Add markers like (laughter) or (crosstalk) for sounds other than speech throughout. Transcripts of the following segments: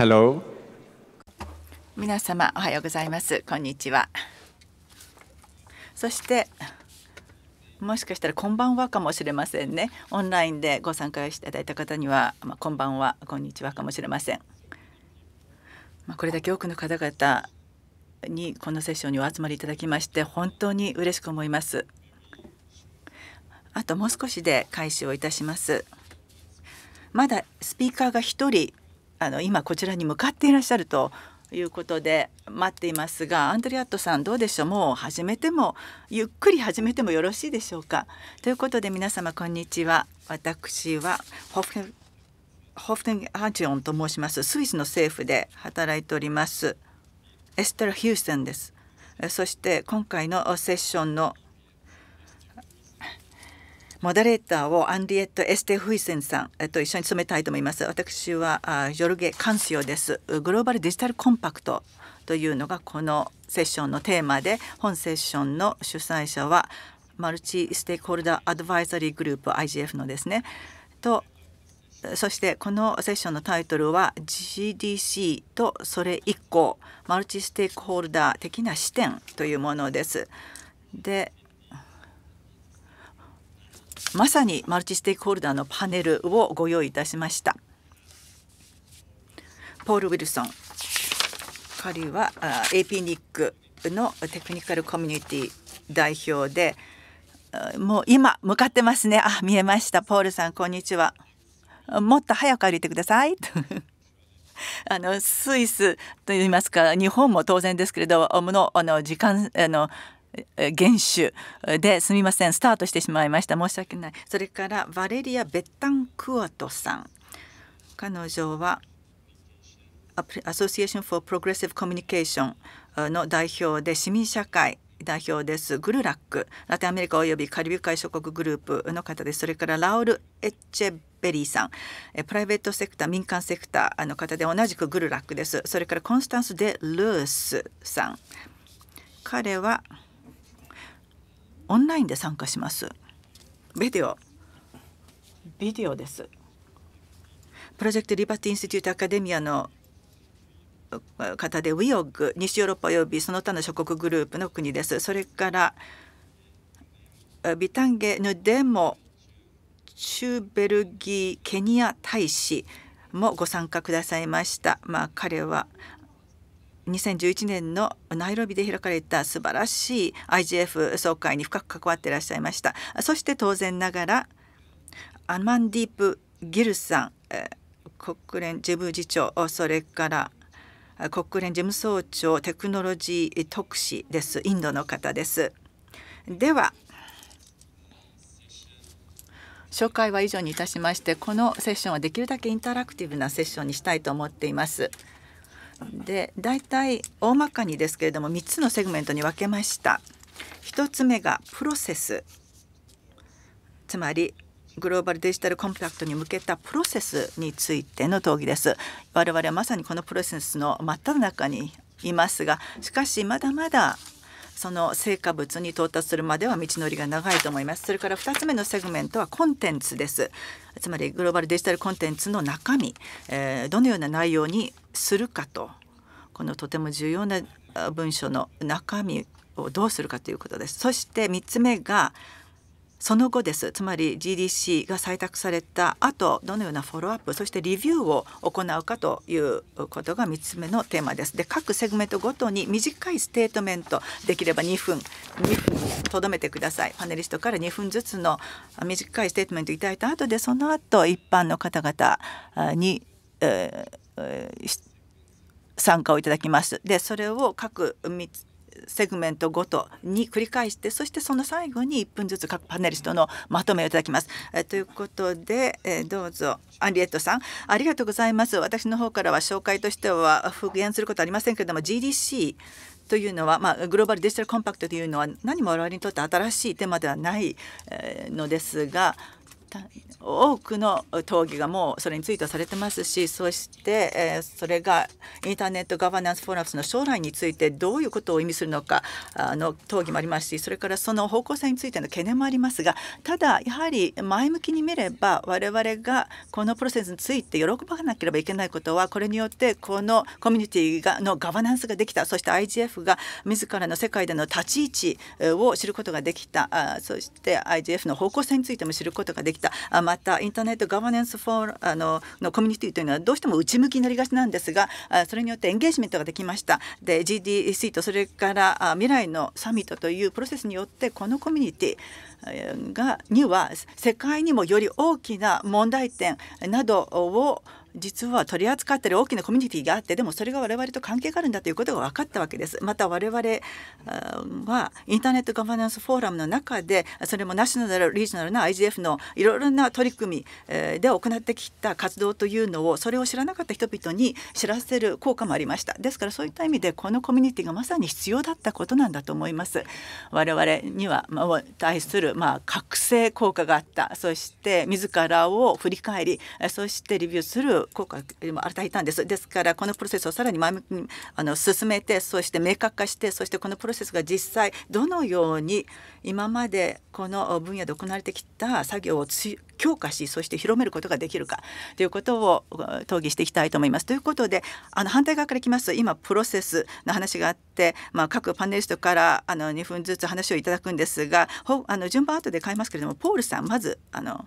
Hello. 皆様おはようございます。こんにちは。そしてもしかしたらこんばんはかもしれませんね。オンラインでご参加いただいた方には、まあ、こんばんは、こんにちはかもしれません。まあ、これだけ多くの方々にこのセッションにお集まりいただきまして本当に嬉しく思います。あともう少しで開始をいたします。まだスピーカーが1人あの今こちらに向かっていらっしゃるということで待っていますがアンドリアットさんどうでしょうもう始めてもゆっくり始めてもよろしいでしょうか。ということで皆様こんにちは私はホフホフテンアジオンと申しますスイスの政府で働いておりますエステル・ヒューセンです。そして今回のセッションのモデレーターをアンリエット・エステ・フイセンさん、と、一緒に務めたいと思います。私はジョルゲ・カンシオです。グローバルデジタルコンパクトというのがこのセッションのテーマで本セッションの主催者はマルチステークホルダーアドバイザリーグループ IGF のですねとそしてこのセッションのタイトルは GDC とそれ以降マルチステークホルダー的な視点というものです。でまさにマルチステークホルダーのパネルをご用意いたしました。ポール・ウィルソン彼は AP ニックのテクニカルコミュニティ代表でもう今向かってますねあ見えましたポールさんこんにちはもっと早く歩いてください (laughs) あのスイスといいますか日本も当然ですけれどものあの時間あの原種ですみませんスタートしてしまいました申し訳ないそれからヴァレリア・ベッタンクワトさん彼女はアソシエーション・フォー・プログレッシブ・コミュニケーションの代表で市民社会代表ですグルラックラテンアメリカおよびカリビ海諸国グループの方ですそれからラオル・エッチェベリーさんプライベートセクター民間セクターの方で同じくグルラックですそれからコンスタンス・デ・ルースさん彼はオンラインで参加しますビデオビデオですプロジェクトリバティ・インスティテュート・アカデミアの方で WIOG 西ヨーロッパ及びその他の諸国グループの国ですそれからビタンゲ・ヌデモ中ベルギーケニア大使もご参加くださいました。まあ、彼は2011年のナイロビで開かれた素晴らしい IGF 総会に深く関わっていらっしゃいましたそして当然ながらアマンディープ・ギルさん国連事務次長それから国連事務総長テクノロジー特使ですインドの方ですでは紹介は以上にいたしましてこのセッションはできるだけインタラクティブなセッションにしたいと思っています。で大体大まかにですけれども3つのセグメントに分けました1つ目がプロセスつまりグローバルデジタルコンパクトに向けたプロセスについての討議です我々はまさにこのプロセスの真っ只中にいますがしかしまだまだその成果物に到達するまでは道のりが長いと思いますそれから2つ目のセグメントはコンテンツですつまりグローバルデジタルコンテンツの中身、えー、どのような内容にするかとこのとても重要な文書の中身をどうするかということですそして3つ目がその後ですつまり GDC が採択された後どのようなフォローアップそしてリビューを行うかということが3つ目のテーマです。で各セグメントごとに短いステートメントできれば2分2分とどめてくださいパネリストから2分ずつの短いステートメントいただいた後でその後一般の方々に、えー参加をいただきます。でそれを各3つセグメントごとに繰り返してそしてその最後に1分ずつ各パネリストのまとめをいただきます。えということで、えどうぞアンリエットさんありがとうございます。私の方からは紹介としては復元することはありませんけれども GDC というのは、まあ、グローバルデジタルコンパクトというのは何も我々にとって新しいテーマではないのですが多くの討議がもうそれについてされてますしそして、えそれがインターネットガバナンスフォーラムの将来についてどういうことを意味するのかの討議もありますしそれからその方向性についての懸念もありますがただやはり前向きに見れば我々がこのプロセスについて喜ばなければいけないことはこれによってこのコミュニティがのガバナンスができたそして IGF が自らの世界での立ち位置を知ることができたそして IGF の方向性についても知ることができたたまたインターネットガバナンスフォーあののコミュニティというのはどうしても内向きになりがちなんですがそれによってエンゲージメントができましたで GDC とそれから未来のサミットというプロセスによってこのコミュニティがには世界にもより大きな問題点などを実は取り扱っている大きなコミュニティがあってでもそれが我々と関係があるんだということが分かったわけですまた我々はインターネットガバナンスフォーラムの中でそれもナショナルリージョナルな IGF のいろいろな取り組みで行ってきた活動というのをそれを知らなかった人々に知らせる効果もありましたですからそういった意味でこのコミュニティがまさに必要だったことなんだと思います我々には対するまあ覚醒効果があったそして自らを振り返りそしてレビューする効果も与えたんですですからこのプロセスをさらに前向きにあの進めてそして明確化してそしてこのプロセスが実際どのように今までこの分野で行われてきた作業を強化しそして広めることができるかということを討議していきたいと思います。ということであの反対側からいきます今プロセスの話があって、まあ、各パネリストからあの2分ずつ話をいただくんですがほあの順番後で変えますけれどもポールさんまずあの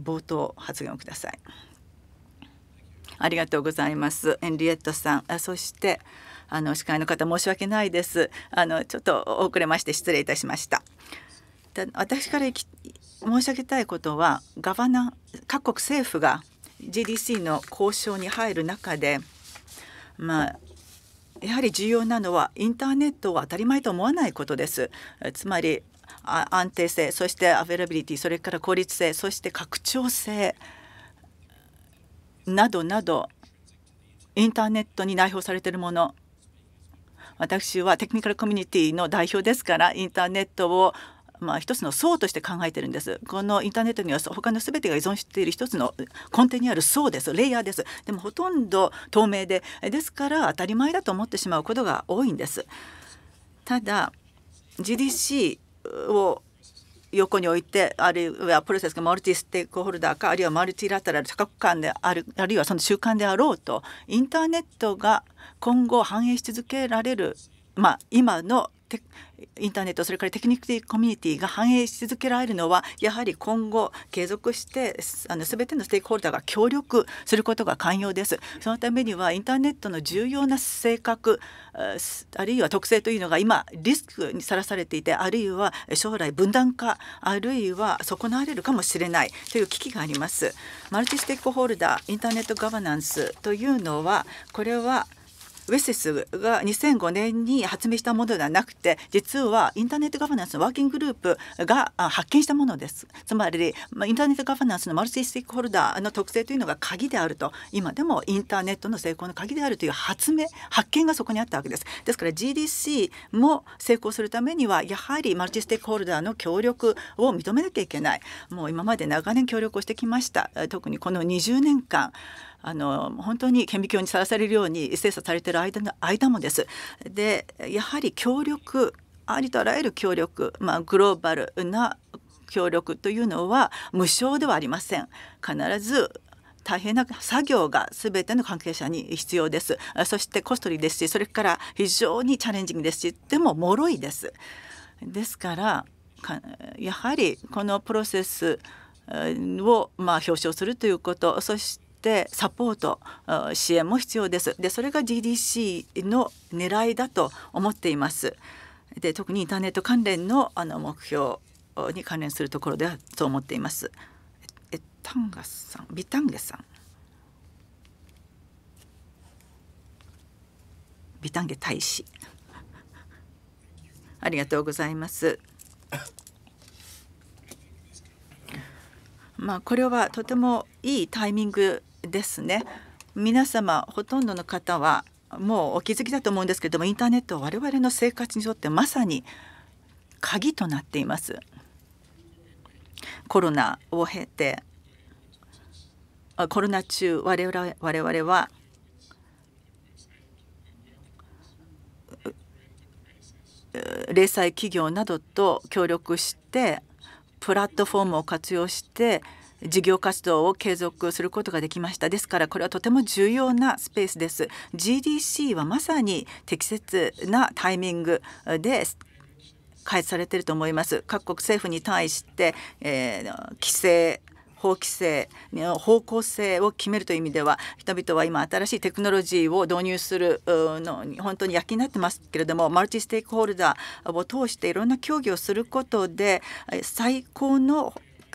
冒頭発言をください。ありがとうございますエンリエットさんあそしてあの司会の方申し訳ないですあのちょっと遅れまして失礼いたしました私から申し上げたいことはガバナ各国政府が GDC の交渉に入る中でまあやはり重要なのはインターネットは当たり前と思わないことですつまり安定性そしてアベラビリティそれから効率性そして拡張性などなどインターネットに代表されているもの私はテクニカルコミュニティの代表ですからインターネットをまあ、一つの層として考えてるんですこのインターネットには他の全てが依存している一つの根底にある層ですレイヤーですでもほとんど透明でですから当たり前だと思ってしまうことが多いんですただ GDC を横に置いてあるいはプロセスがマルチステークホルダーかあるいはマルチラテラル多角間であるあるいはその習慣であろうとインターネットが今後反映し続けられる、まあ、今のインターネットそれからテクニックコミュニティが反映し続けられるのはやはり今後継続してあの全てのステークホルダーが協力することが肝要です。そのためにはインターネットの重要な性格あるいは特性というのが今リスクにさらされていてあるいは将来分断化あるいは損なわれるかもしれないという危機があります。マルチステークホルダーインターネットガバナンスというのはこれはウェセスが2005年に発明したものではなくて実はインターネットガバナンスのワーキンググループが発見したものですつまりインターネットガバナンスのマルチステークホルダーの特性というのが鍵であると今でもインターネットの成功の鍵であるという発明発見がそこにあったわけですですから GDC も成功するためにはやはりマルチステークホルダーの協力を認めなきゃいけないもう今まで長年協力をしてきました特にこの20年間あの本当に顕微鏡にさらされるように精査されてる間の間もです。でやはり協力ありとあらゆる協力、まあ、グローバルな協力というのは無償ではありません。必ず大変な作業が全ての関係者に必要ですそしてコストリーですしそれから非常にチャレンジングですしでも脆いですですからやはりこのプロセスをまあ表彰するということそしてしてサポート支援も必要です。でそれが GDC の狙いだと思っています。で特にインターネット関連のあの目標に関連するところではそう思っています。えタンガさんビタンゲさんビタンゲ大使 (laughs) ありがとうございます。まあ、これはとてもいいタイミングですね皆様ほとんどの方はもうお気づきだと思うんですけれどもインターネットは我々の生活にとってまさに鍵となっています。コロナを経てコロナ中我々我々は零細企業などと協力してプラットフォームを活用して事業活動を継続することができましたですからこれはとても重要なスペースです GDC はまさに適切なタイミングで開発されていると思います各国政府に対して、えー、規制法規制方向性を決めるという意味では人々は今新しいテクノロジーを導入するのに本当に躍起になってますけれどもマルチステークホルダーを通していろんな協議をすることで最高の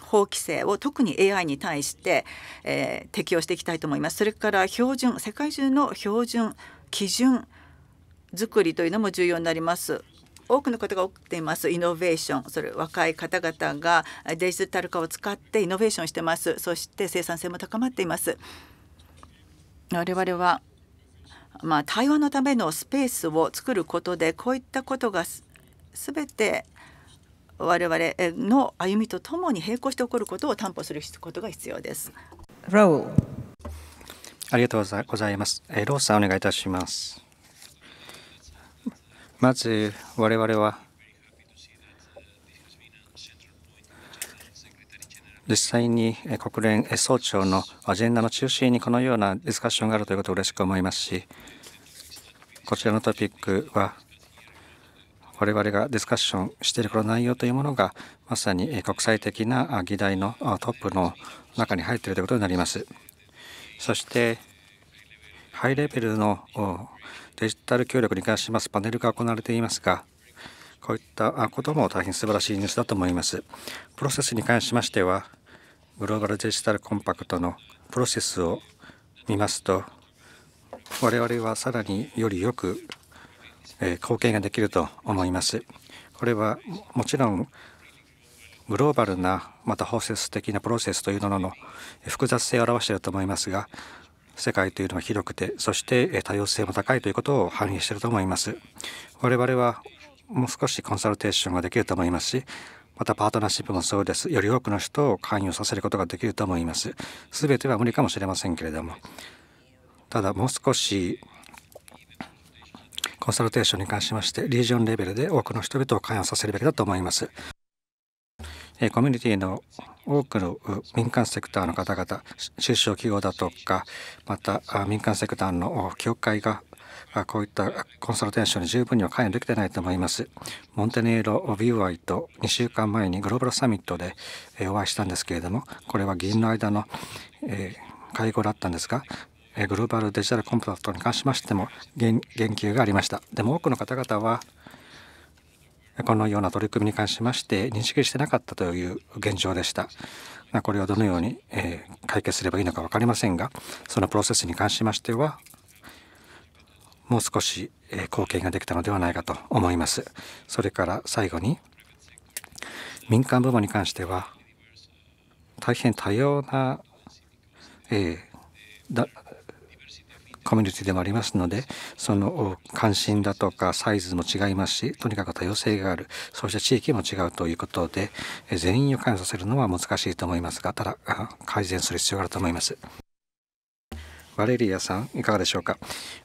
法規制を特に AI に対して、えー、適用していきたいと思います。それから標準世界中の標準基準作りというのも重要になります。多くの方が起きていますイノベーションそれ若い方々がデジタル化を使ってイノベーションしてますそして生産性も高まっています我々はまあ、対話のためのスペースを作ることでこういったことがすべて我々の歩みとともに並行して起こることを担保することが必要です。ローありがとうございます。ローさんお願いいたします。まず我々は実際に国連総長のアジェンダの中心にこのようなディスカッションがあるということを嬉しく思いますしこちらのトピックは我々がディスカッションしているこの内容というものがまさに国際的な議題のトップの中に入っているということになります。そしてハイレベルのデジタル協力に関しますパネルが行われていますがこういったことも大変素晴らしいニュースだと思います。プロセスに関しましてはグローバルデジタルコンパクトのプロセスを見ますと我々はさらにより良くえ貢献ができると思います。これはもちろんグローバルなまた包摂的なプロセスというものの複雑性を表していると思いますが世界というのは広くてそして多様性も高いということを反映していると思います我々はもう少しコンサルテーションができると思いますしまたパートナーシップもそうですより多くの人を関与させることができると思います全ては無理かもしれませんけれどもただもう少しコンサルテーションに関しましてリージョンレベルで多くの人々を関与させるべきだと思います。コミュニティの多くの民間セクターの方々中小企業だとかまた民間セクターの協会がこういったコンサルテーションに十分には関与できてないと思います。モンテネイロ・ビューアイと2週間前にグローバルサミットでお会いしたんですけれどもこれは議員の間の、え会合だったんですがグローバルデジタルコンパクトに関しましても言及がありましたでも多くの方々はこのような取り組みに関しまして認識してなかったという現状でしたこれをどのように解決すればいいのか分かりませんがそのプロセスに関しましてはもう少し貢献ができたのではないかと思いますそれから最後に民間部門に関しては大変多様な、えー、コミュニティでもありますのでその関心だとかサイズも違いますしとにかく多様性があるそうした地域も違うということで全員を関与させるのは難しいと思いますがただ改善する必要があると思います。バレリアさんいかがでしょうか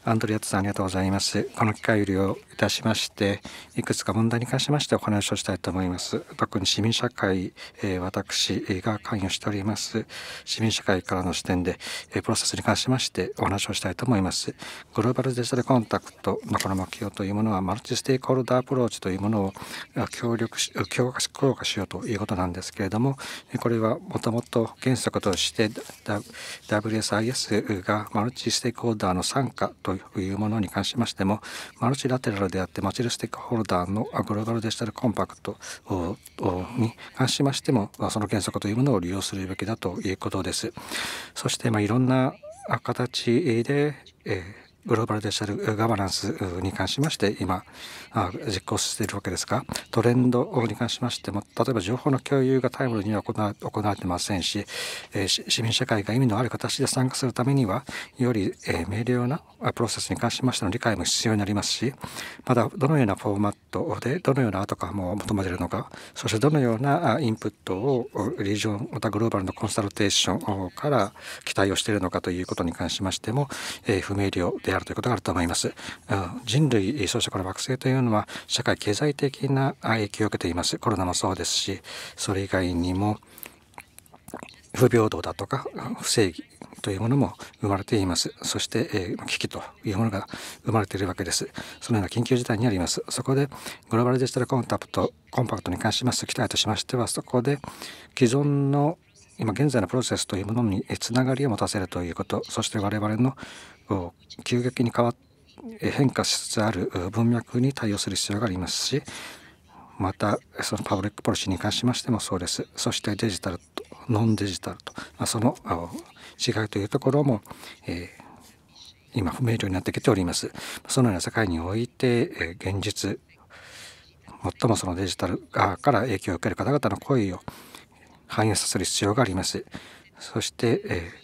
アンドリアトさんありがとうございますこの機会を利用いたしましていくつか問題に関しましてお話をしたいと思います特に市民社会、えー、私が関与しております市民社会からの視点で、えー、プロセスに関しましてお話をしたいと思いますグローバルデジタルコンタクトのこの目標というものはマルチステークホルダーアプローチというものを協力し強化強化しようということなんですけれどもこれはもともと原則として WSIS がマルチステークホルダーの参加というものに関しましてもマルチラテラルであってマチルステークホルダーのグローバルデジタルコンパクトに関しましてもその原則というものを利用するべきだということです。そして、まあ、いろんな形で、えーグローバルデジタルガバナンスに関しまして今実行しているわけですがトレンドに関しましても例えば情報の共有がタイムリーには行われてませんし市民社会が意味のある形で参加するためにはより明瞭なプロセスに関しましての理解も必要になりますしまだどのようなフォーマットでどのようなアウトカムを求めているのかそしてどのようなインプットをリージョンまたグローバルのコンサルテーションから期待をしているのかということに関しましても不明瞭でであるということがあると思います。人類そしてこの惑星というのは社会経済的な影響を受けています。コロナもそうですしそれ以外にも不平等だとか不正義というものも生まれていますそして、えー、危機というものが生まれているわけですそのような緊急事態にありますそこでグローバルデジタルコンタクトコンパクトに関します期待としましてはそこで既存の今現在のプロセスというものにつながりを持たせるということそして我々の急激に変わ変化しつつある文脈に対応する必要がありますしまたそのパブリックポリシーに関しましてもそうですそしてデジタルとノンデジタルと、まあ、その違いというところも、えー、今不明瞭になってきておりますそのような世界において、えー、現実最もそのデジタル側から影響を受ける方々の声を反映させる必要がありますそして、えー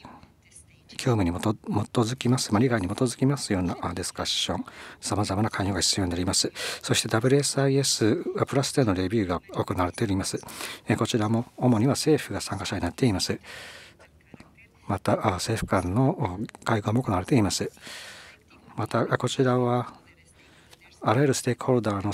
業務に基づきます、まあ、利害に基づきますようなディスカッション、さまざまな関与が必要になります。そして WSIS プラスでのレビューが行われております。こちらも主には政府が参加者になっています。また、政府間の会合も行われています。また、こちらはあらゆるステークホルダーの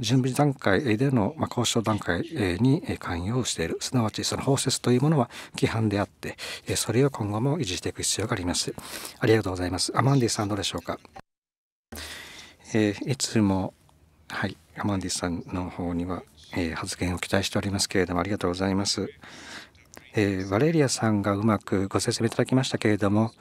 準備段階での、ま交渉段階に関与しているすなわちその包摂というものは規範であってそれを今後も維持していく必要がありますありがとうございますアマンディさんどうでしょうか、えー、いつもはいアマンディさんの方には、え発言を期待しておりますけれどもありがとうございます、えー、バレリアさんがうまくご説明いただきましたけれども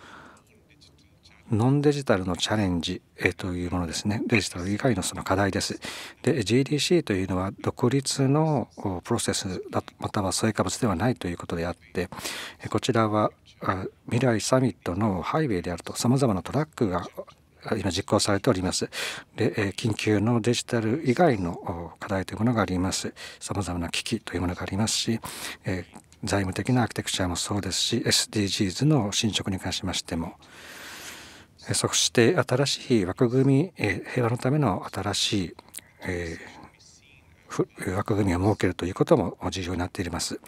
ノンデジタルのチャレンジ、というものですねデジタル以外のその課題ですで GDC というのは独立のプロセスだまたは成果物ではないということであってこちらは未来サミットのハイウェイであるとさまざまなトラックが今実行されております。で、緊急のデジタル以外の課題というものがあります。さまざまな危機というものがありますし、財務的なアーキテクチャもそうですし、SDGs の進捗に関しましても、そして新しい枠組み、平和のための新しい、えー、枠組みを設けるということも重要になっています。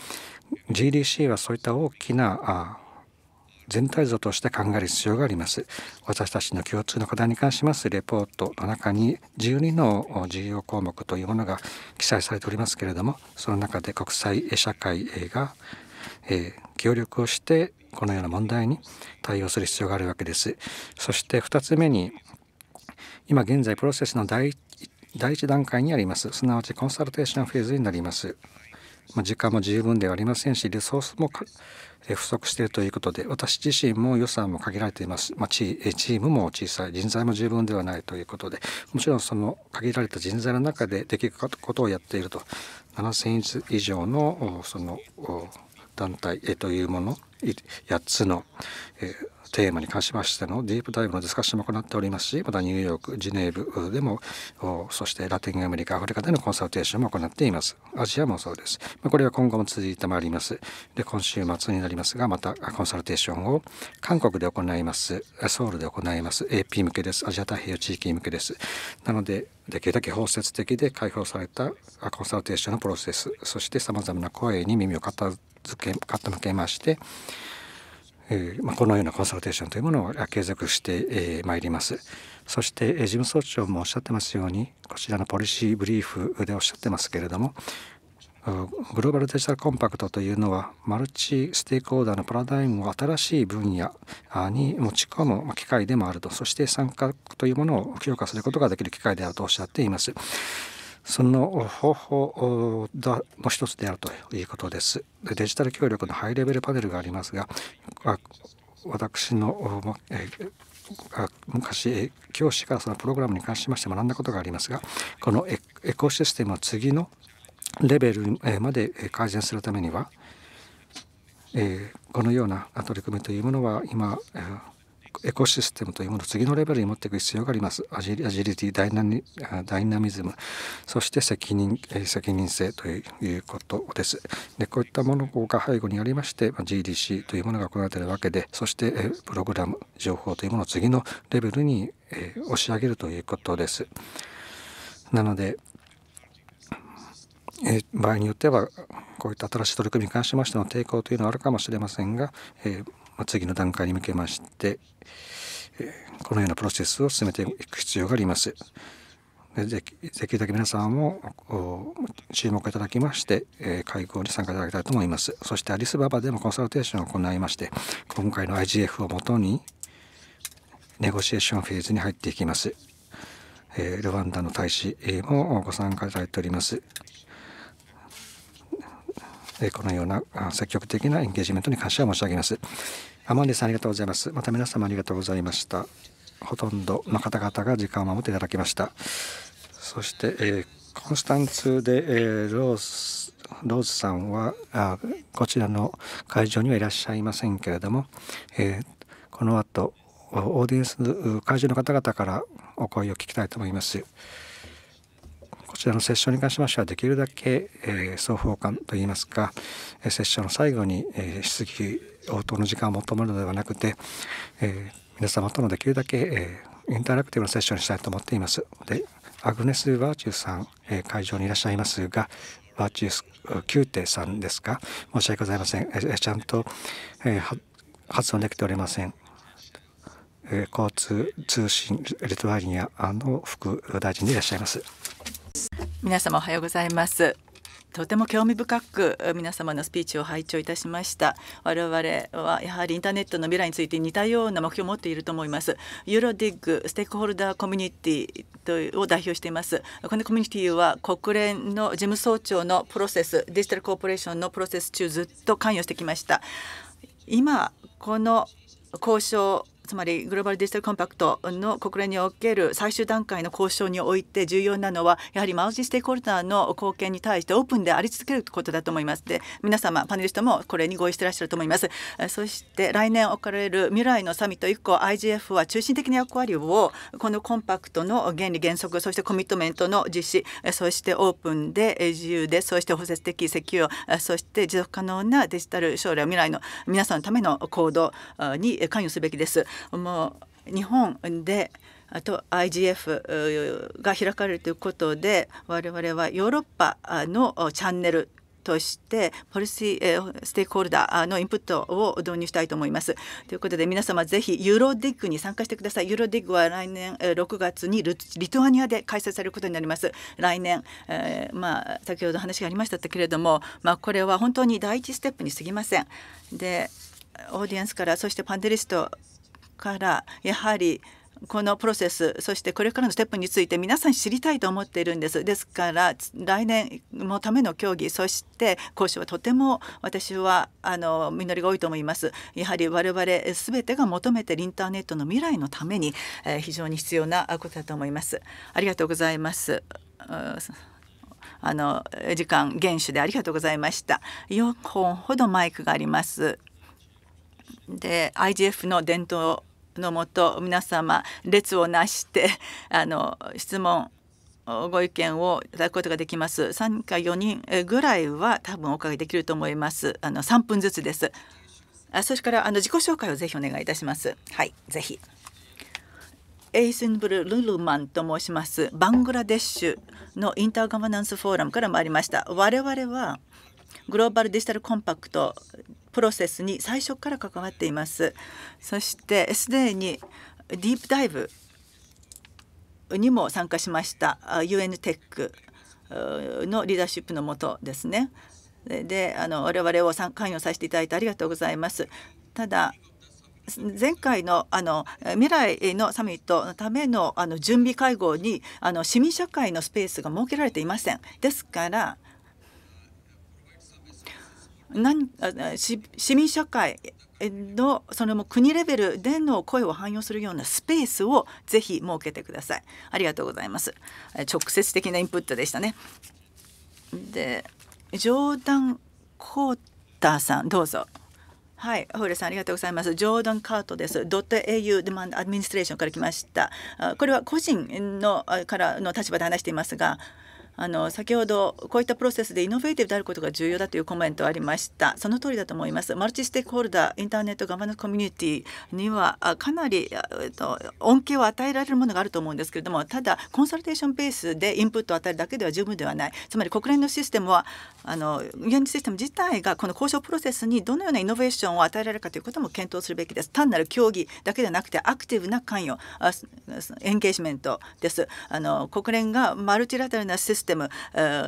GDC はそういった大きなあ全体像として考える必要があります。私たちの共通の課題に関しますレポートの中に12の重要項目というものが記載されておりますけれどもその中で国際社会がえー、協力をしてこのような問題に対応する必要があるわけです。そして2つ目に今現在プロセスの第1段階にありますすなわちコンサルテーションフェーズになります。まあ、時間も十分ではありませんしリソースも不足しているということで私自身も予算も限られています、まあ、チームも小さい人材も十分ではないということでもちろんその限られた人材の中でできることをやっていると7,000以上のその団体というもの8つの、えテーマに関しましてのディープダイブのディスカッションも行っておりますしまたニューヨークジネーブでもそしてラテンアメリカアフリカでのコンサルテーションも行っていますアジアもそうです、まこれは今後も続いてまいりますで今週末になりますがまたコンサルテーションを韓国で行いますソウルで行います AP 向けですアジア太平洋地域向けですなのでできるだけ包摂的で開放されたコンサルテーションのプロセスそしてさまざまな声に耳を傾傾けまして、えーまあ、このようなコンサルテーションというものを継続してえー、まいります。そして、えー、事務総長もおっしゃってますようにこちらのポリシーブリーフでおっしゃってますけれどもグローバルデジタルコンパクトというのはマルチステークホーダーのパラダイムを新しい分野に持ち込む機会でもあるとそして参画というものを強化することができる機会であるとおっしゃっています。その方法の一つであるということです。デジタル協力のハイレベルパネルがありますが、私の昔教師からそのプログラムに関しまして学んだことがありますが、このエコシステムを次のレベルまで改善するためには、このような取り組みというものは今エコシステムというものを次のレベルに持っていく必要があります。アジリティダイナミ、ダイナミズム、そして責任、責任性ということです。でこういったものが背後にありまして、GDC というものが行われているわけで、そしてプログラム、情報というものを次のレベルに押し上げるということです。なので、え場合によってはこういった新しい取り組みに関しましての抵抗というのはあるかもしれませんが、え次の段階に向けまして、このようなプロセスを進めていく必要があります。でできるだけ皆さんも注目いただきまして、え会合に参加いただきたいと思います。そしてアリスババでもコンサルテーションを行いまして、今回の IGF をもとにネゴシエーションフェーズに入っていきます。えルワンダの大使もご参加いただいております。このような積極的なエンゲージメントに関しては申し上げます。天音さんありがとうございます。また皆様ありがとうございました。ほとんどの方々が時間を守っていただきました。そして、えー、コンスタンツで、えー、ローズローズさんはあこちらの会場にはいらっしゃいませんけれども、えー、この後オーディエンス会場の方々からお声を聞きたいと思います。ちらのセッションに関しましてはできるだけ、えー、双方感といいますか、えセッションの最後に、え質疑応答の時間を求めるのではなくて、え皆様とのできるだけ、えインタラクティブなセッションにしたいと思っています。でアグネス・バーチューさん、え会場にいらっしゃいますがバーチュース宮さんですか申し訳ございません。えちゃんと、え発音できておりません。交通通信レトワニアの副大臣でいらっしゃいます。皆様おはようございますとても興味深く皆様のスピーチを拝聴いたしました我々はやはりインターネットの未来について似たような目標を持っていると思いますユーロディッグステークホルダーコミュニティというを代表していますこのコミュニティは国連の事務総長のプロセスデジタルコーポレーションのプロセス中ずっと関与してきました今この交渉つまりグローバルデジタルコンパクトの国連における最終段階の交渉において重要なのはやはりマルチステークホルダーの貢献に対してオープンであり続けることだと思いますで皆様パネリストもこれに合意していらっしゃると思いますそして来年行われる未来のサミット以降 IGF は中心的な役割をこのコンパクトの原理原則そしてコミットメントの実施そしてオープンで自由でそして包摂的石油そして持続可能なデジタル将来未来の皆さんのための行動に関与すべきです。もう日本であと IGF が開かれるということで我々はヨーロッパのチャンネルとしてポリシーステークホルダーのインプットを導入したいと思います。ということで皆様ぜひユーロディッグに参加してください。ユーロディッグは来年6月にリトアニアで開催されることになります。来年、えー、まあ先ほど話がありましたけれども、まあ、これは本当に第一ステップにすぎません。でオーディエンスからそしてパンデリストからやはりこのプロセスそしてこれからのステップについて皆さん知りたいと思っているんですですから来年のための協議そして交渉はとても私はあの実りが多いと思いますやはり我々全てが求めているインターネットの未来のために、えー、非常に必要なことだと思いますありがとうございますあの時間厳守でありがとうございました4本ほどマイクがありますで IGF の伝統のもと皆様列をなして (laughs) あの質問ご意見をいただくことができます。3か4人ぐらいは多分お伺いできると思います。あの3分ずつです。あそれからあの自己紹介をぜひお願いいたします。はい、ぜひ。エイスンブル・ルルマンと申します。バングラデシュのインターガバナンスフォーラムから参りました。我々はグローバルデジタルコンパクトプロセスに最初から関わっていますそしてすでにディープダイブにも参加しました UN テックのリーダーシップのもとですねであの我々を関与させていただいてありがとうございますただ前回のあの未来のサミットのためのあの準備会合にあの市民社会のスペースが設けられていませんですから何市民社会のそれも国レベルでの声を反映するようなスペースをぜひ設けてください。ありがとうございます。直接的なインプットでしたね。で、ジョーダン・コーターさん、どうぞ。はい、ホールさんありがとうございます。ジョーダン・カートです。ドット .au デマンドアドミニストレーションから来ました。これは個人のからの立場で話していますが、あの先ほどこういったプロセスでイノベーティブであることが重要だというコメントありましたその通りだと思いますマルチステークホルダーインターネットガバナンスコミュニティにはかなり、えっと、恩恵を与えられるものがあると思うんですけれどもただコンサルテーションベースでインプットを与えるだけでは十分ではないつまり国連のシステムはあの現実システム自体がこの交渉プロセスにどのようなイノベーションを与えられるかということも検討するべきです単なる協議だけではなくてアクティブな関与エンゲージメントですあの国連がマルチラテルなシステムテム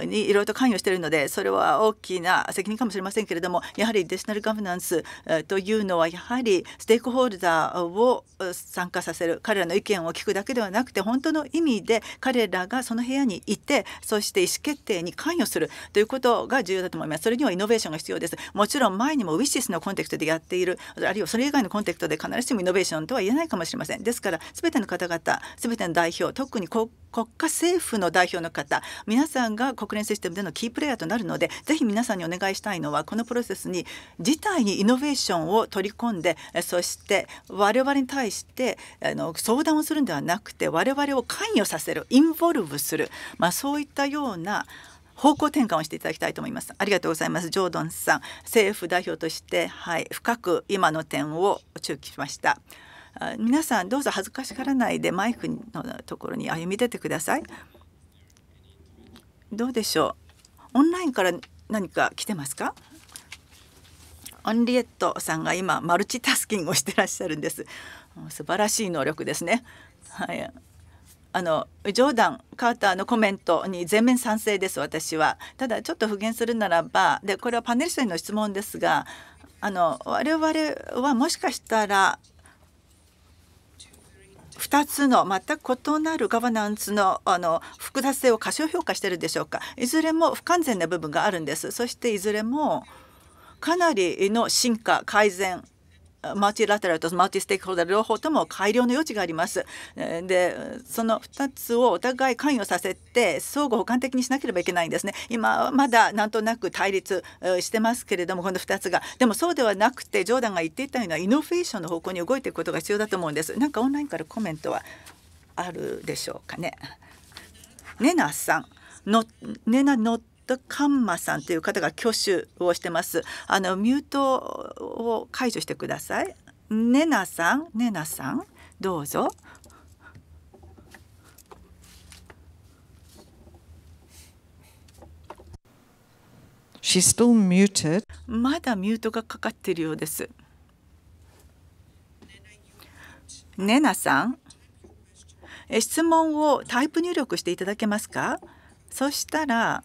にいろいろと関与しているのでそれは大きな責任かもしれませんけれどもやはりデジタルガバナンスというのはやはりステークホルダーを参加させる彼らの意見を聞くだけではなくて本当の意味で彼らがその部屋にいてそして意思決定に関与するということが重要だと思います。それにはイノベーションが必要です。もちろん前にもウィシスのコンテクトでやっているあるいはそれ以外のコンテクトで必ずしもイノベーションとは言えないかもしれません。ですから全ての方々全ての代表特に国家政府の代表の方皆さんが国連システムでのキープレイヤーとなるのでぜひ皆さんにお願いしたいのはこのプロセスに自体にイノベーションを取り込んでそして我々に対してあの相談をするんではなくて我々を関与させるインボルブする、まあ、そういったような方向転換をしていただきたいと思います。ありがとうございます。ジョードンさん、政府代表として、はい、深く今の点を注記しました。皆さんどうぞ恥ずかしがらないでマイクのところに歩み出てください。どうでしょうオンラインから何か来てますかオンリエットさんが今マルチタスキングをしてらっしゃるんです素晴らしい能力ですねはいあのジョーダン・カーターのコメントに全面賛成です私はただちょっと復元するならばでこれはパネルスへの質問ですがあの我々はもしかしたら2つの全く異なるガバナンスのあの複雑性を過小評価しているでしょうかいずれも不完全な部分があるんですそしていずれもかなりの進化改善マーチラテラルとマーチステークホルダー両方とも改良の余地があります。でその2つをお互い関与させて相互補完的にしなければいけないんですね。今まだなんとなく対立してますけれどもこの2つがでもそうではなくてジョーダンが言っていたようなイノベーションの方向に動いていくことが必要だと思うんです。なんかオンラインからコメントはあるでしょうかね。ねなさんのねな乗っト・カンマさんという方が挙手をしてます。あのミュートを解除してください。ねなさん、ねなさん、どうぞ。She's still muted. まだミュートがかかっているようです。ねなさん、質問をタイプ入力していただけますかそしたら、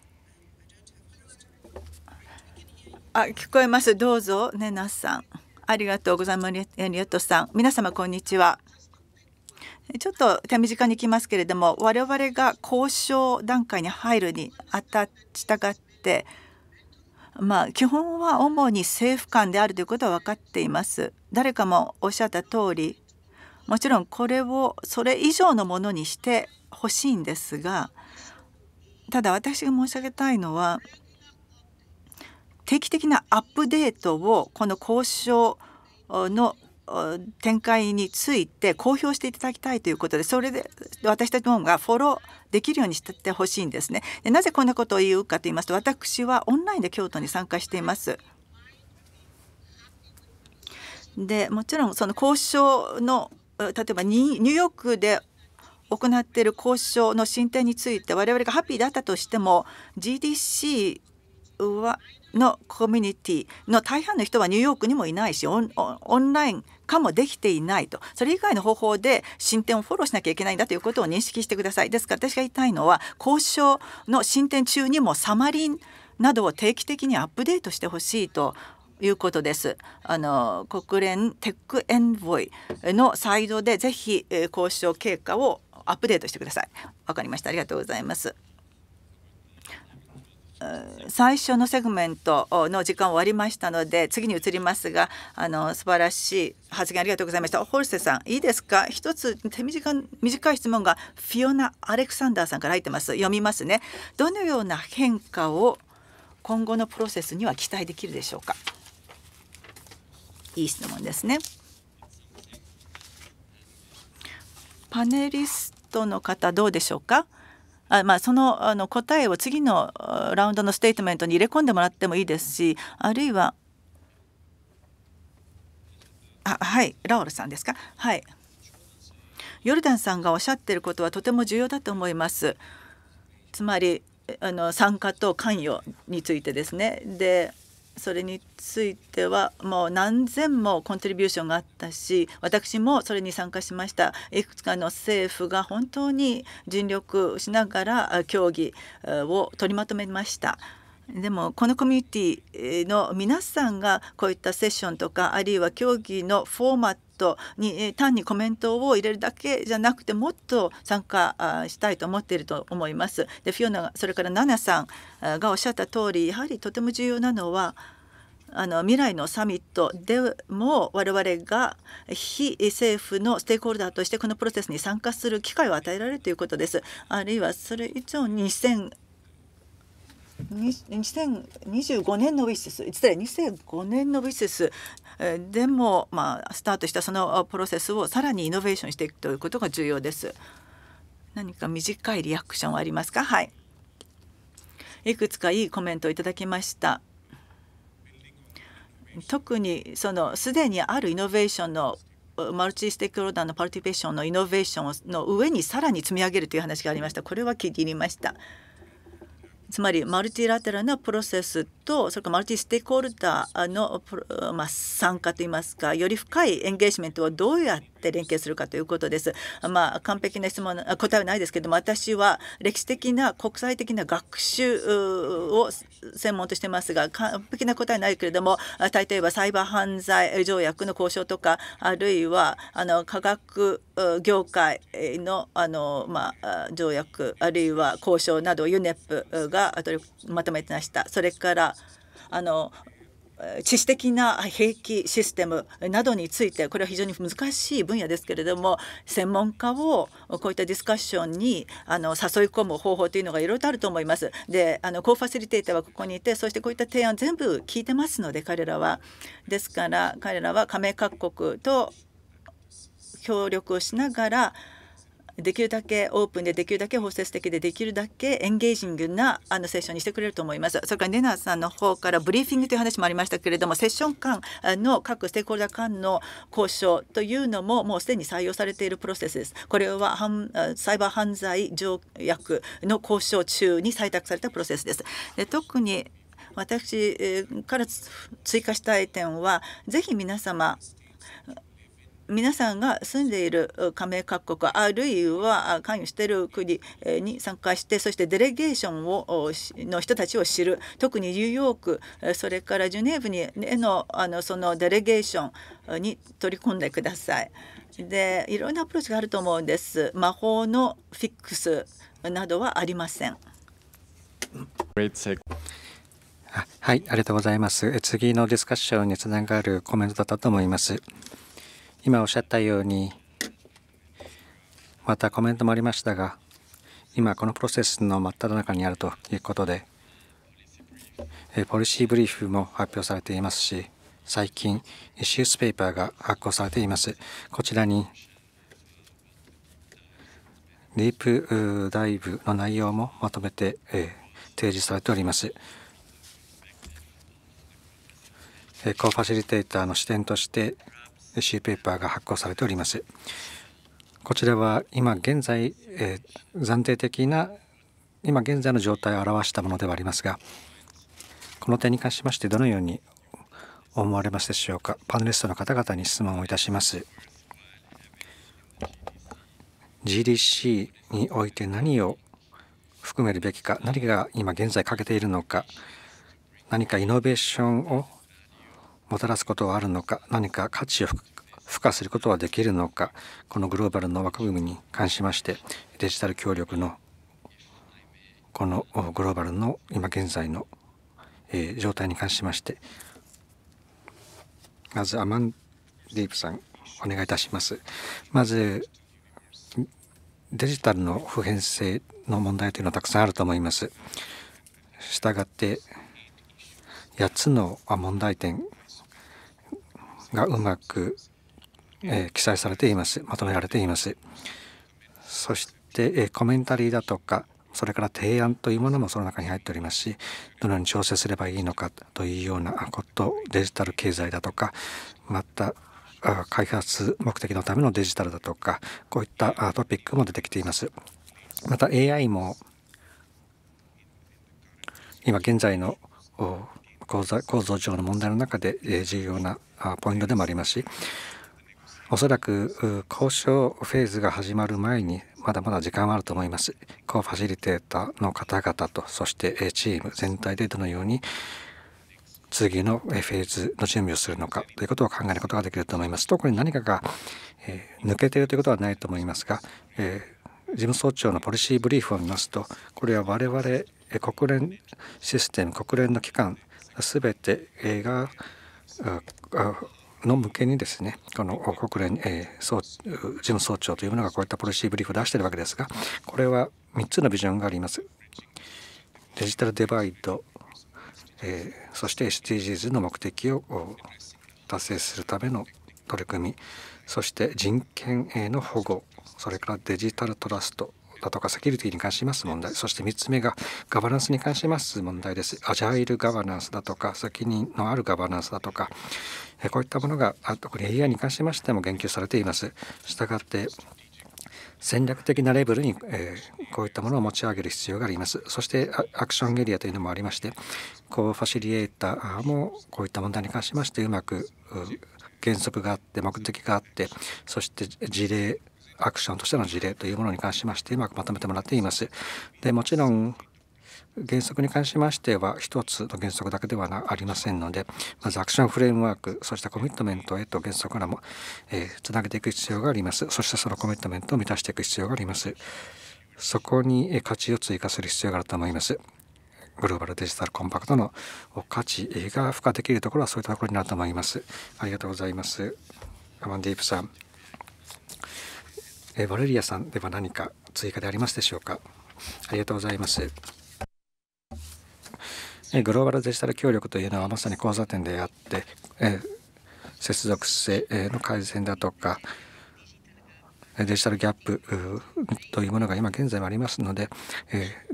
あ聞こえますどうぞねなさんありがとうございますエリエットさん皆様こんにちはちょっと手短に来ますけれども我々が交渉段階に入るにあたしたがってまあ基本は主に政府間であるということは分かっています誰かもおっしゃった通りもちろんこれをそれ以上のものにしてほしいんですがただ私が申し上げたいのは定期的なアップデートをこの交渉の展開について公表していただきたいということでそれで私たちの方がフォローできるようにしてほしいんですねでなぜこんなことを言うかと言いますと私はオンラインで京都に参加していますでもちろんその交渉の例えばニューヨークで行っている交渉の進展について我々がハッピーだったとしても GDC はのコミュニティの大半の人はニューヨークにもいないしオンライン化もできていないとそれ以外の方法で進展をフォローしなきゃいけないんだということを認識してくださいですから私が言いたいのは交渉の進展中にもサマリンなどを定期的にアップデートしてほしいということです。あの国連テックエンボイのサイドでぜひ交渉経過をアップデートしてください。わかりました。ありがとうございます。最初のセグメントの時間をわりましたので次に移りますがあの素晴らしい発言ありがとうございましたホルセさんいいですか一つ手短短い質問がフィオナ・アレクサンダーさんから入ってます読みますねどのような変化を今後のプロセスには期待できるでしょうかいい質問ですねパネリストの方どうでしょうかあまあ、そのあの答えを次のラウンドのステートメントに入れ込んでもらってもいいですしあるいはあはいラオルさんですかはいヨルダンさんがおっしゃっていることはとても重要だと思います。つまりあの参加と関与についてですね。でそれについてはもう何千もコントリビューションがあったし私もそれに参加しましたいくつかの政府が本当に尽力しながら協議を取りまとめましたでもこのコミュニティの皆さんがこういったセッションとかあるいは競技のフォーマットに単にコメントを入れるだけじゃなくてもっと参加したいと思っていると思います。でフィオナそれからナナさんがおっしゃった通りやはりとても重要なのはあの未来のサミットでも我々が非政府のステークホルダーとしてこのプロセスに参加する機会を与えられるということです。あるいはそれ以上に2 0 2025年のウィセス実は2005年のウィセシスでも、まあ、スタートしたそのプロセスをさらにイノベーションしていくということが重要です。何か短いリアクションはありますかはい。いくつかいいコメントをいただきました。特にそのすでにあるイノベーションのマルチステークホルダーのパルティペーションのイノベーションの上にさらに積み上げるという話がありました。これは聞いていました。つまりマルティラテラなプロセスとそれからマルティステークホルダーの、まあ、参加といいますかより深いエンゲージメントをどうやってって連携するかということです。まあ、完璧な質問答えはないですけども私は歴史的な国際的な学習を専門としてますが完璧な答えはないけれども例えばサイバー犯罪条約の交渉とかあるいはあの科学業界のあの、まあ、条約あるいは交渉など UNEP がまとめてました。それからあの知識的な兵器システムなどについてこれは非常に難しい分野ですけれども専門家をこういったディスカッションにあの誘い込む方法というのがいろいろとあると思います。であのコーファシリテーターはここにいてそしてこういった提案全部聞いてますので彼らは。ですから彼らは加盟各国と協力をしながらできるだけオープンでできるだけ包摂的でできるだけエンゲージングなあのセッションにしてくれると思いますそれからレナーさんの方からブリーフィングという話もありましたけれどもセッション間の各ステークホルダー間の交渉というのももうすでに採用されているプロセスですこれはサイバー犯罪条約の交渉中に採択されたプロセスですで特に私から追加したい点はぜひ皆様皆さんが住んでいる加盟各国あるいは関与している国に参加してそしてデレゲーションをの人たちを知る特にニューヨークそれからジュネーブにへのあのそのデレゲーションに取り込んでください。でいろんなアプローチがあると思うんです。魔法のフィックスなどはありません。はい、ありがとうございます。次のディスカッションにつながるコメントだったと思います。今おっしゃったようにまたコメントもありましたが今このプロセスの真っ只中にあるということでポリシーブリーフも発表されていますし最近イシュースペーパーが発行されていますこちらにディープダイブの内容もまとめて、え提示されております、えコーファシリテーターの視点として C ペーパーが発行されております。こちらは今現在、えー、暫定的な今現在の状態を表したものではありますがこの点に関しましてどのように思われますでしょうかパネリストの方々に質問をいたします GDC において何を含めるべきか何が今現在欠けているのか何かイノベーションをもたらすことはあるのか何か価値を付加することはできるのかこのグローバルの枠組みに関しましてデジタル協力のこのグローバルの今現在の、えー、状態に関しましてまずアマンディープさんお願いいたしますまずデジタルの普遍性の問題というのはたくさんあると思いますしたがって8つの問題点がうまく、えー、記載されていますまとめられていますそして、えー、コメンタリーだとかそれから提案というものもその中に入っておりますしどのように調整すればいいのかというようなことデジタル経済だとかまた開発目的のためのデジタルだとかこういったトピックも出てきていますまた AI も今現在の構造構造上の問題の中で、え重要なポイントでもありますしおそらく交渉フェーズが始まる前にまだまだ時間はあると思います。こうファシリテーターの方々とそしてチーム全体でどのように次のフェーズの準備をするのかということを考えることができると思います。特に何かが、え抜けているということはないと思いますが、えー、事務総長のポリシーブリーフを見ますとこれは我々国連システム国連の機関全てがの向けにですねこの国連、えー、事務総長というものがこういったポリシーブリーフを出しているわけですがこれは3つのビジョンがあります。デジタルデバイド、えー、そして SDGs の目的を達成するための取り組みそして人権への保護それからデジタルトラストだとかセキュリティに関します問題そして3つ目がガバナンスに関します問題ですアジャイルガバナンスだとか責任のあるガバナンスだとかこういったものが特に AI に関しましても言及されていますしたがって戦略的なレベルに、えー、こういったものを持ち上げる必要がありますそしてアクションエリアというのもありましてこうファシリエーターもこういった問題に関しましてうまく原則があって目的があってそして事例アクションとしての事例というものに関しましてうまくまとめてもらっています。でもちろん原則に関しましては一つの原則だけではありませんのでまずアクションフレームワークそしてコミットメントへと原則からも、えー、つなげていく必要がありますそしてそのコミットメントを満たしていく必要がありますそこに価値を追加する必要があると思いますグローバルデジタルコンパクトの価値が付加できるところはそういったところになると思いますありがとうございますアマンディープさんえー、バレリアさんでは何か追加でありますでしょうかありがとうございます。えー、グローバルデジタル協力というのはまさに交差点であって、えー、接続性の改善だとか、デジタルギャップというものが今現在もありますので、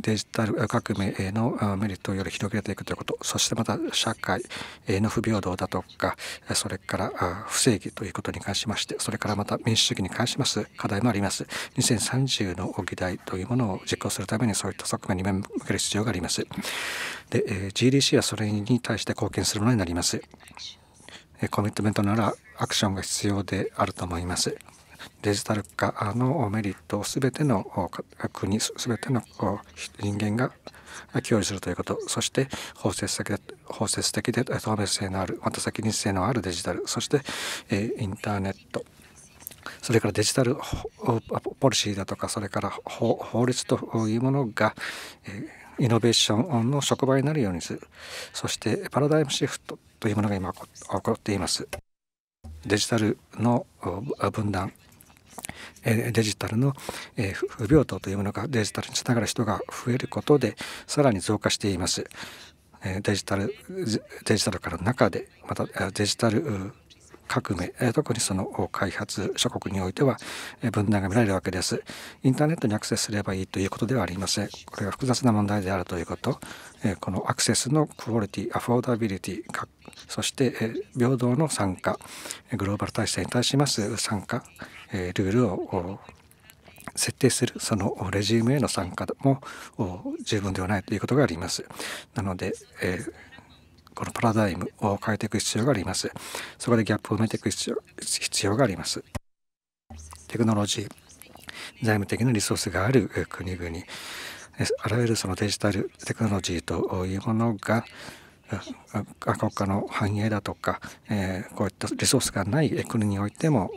デジタル革命のメリットをより広げていくということそしてまた社会の不平等だとかそれから不正義ということに関しましてそれからまた民主主義に関します課題もあります2030の議題というものを実行するためにそういった側面に目向ける必要がありますで、GDC はそれに対して貢献するものになりますコミットメントならアクションが必要であると思います。デジタル化のメリットを全ての国全ての人間が享受するということそして包摂的で包摂的で透明性のあるまた責任性のあるデジタルそしてインターネットそれからデジタルポリシーだとかそれから法律というものがイノベーションの触媒になるようにするそしてパラダイムシフトというものが今起こっています。デジタルの分断デジタルの不平等というものがデジタルにつながる人が増えることでさらに増加しています。デジタルデジタルからの中でまたデジタル革命特にその開発諸国においては分断が見られるわけですインターネットにアクセスすればいいということではありませんこれが複雑な問題であるということこのアクセスのクオリティアフォーダビリティそして平等の参加グローバル体制に対します参加ルールを設定するそのレジームへの参加も十分ではないということがあります。なので、えこのパラダイムを変えていく必要があります。そこでギャップを埋めていく必要必要があります。テクノロジー、財務的なリソースがある国々、あらゆるそのデジタルテクノロジーというものが国家の繁栄だとか、えー、こういったリソースがない国においても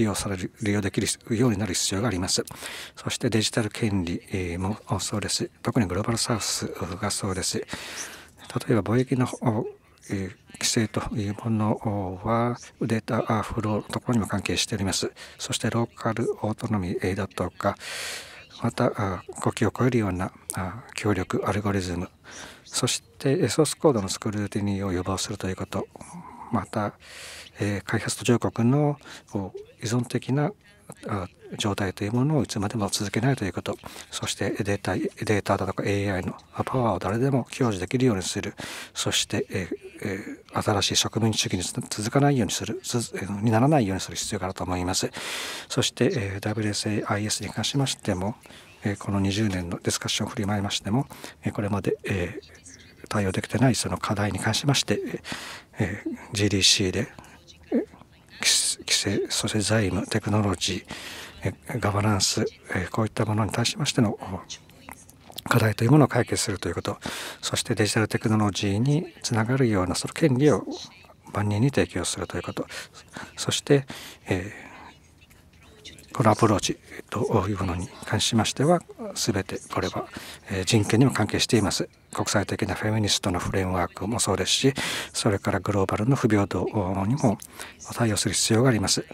利用される利用できるようになる必要がありますそしてデジタル権利もそうですし特にグローバルサウスがそうです例えば貿易の規制というものはデータフローところにも関係しておりますそしてローカルオートノミーだとかまた国を超えるような協力アルゴリズムそしてソースコードのスクルーティニーを予防するということまた開発途上国の依存的な状態というものをいつまでも続けないということそしてデータデータだとか AI のパワーを誰でも享受できるようにするそして、え新しい植民地主義に続かないようにするにならないようにする必要があると思いますそして、え WSAIS に関しましても、えこの20年のディスカッションを振りまいましても、えこれまで、え対応できてないその課題に関しまして、え GDC で規制そして財務テクノロジーガバナンスこういったものに対しましての課題というものを解決するということそしてデジタルテクノロジーにつながるようなその権利を万人に提供するということそして、えー、このアプローチというものに関しましては全てこれは人権にも関係しています。国際的なフェミニストのフレームワークもそうですしそれからグローバルの不平等にも対応する必要があります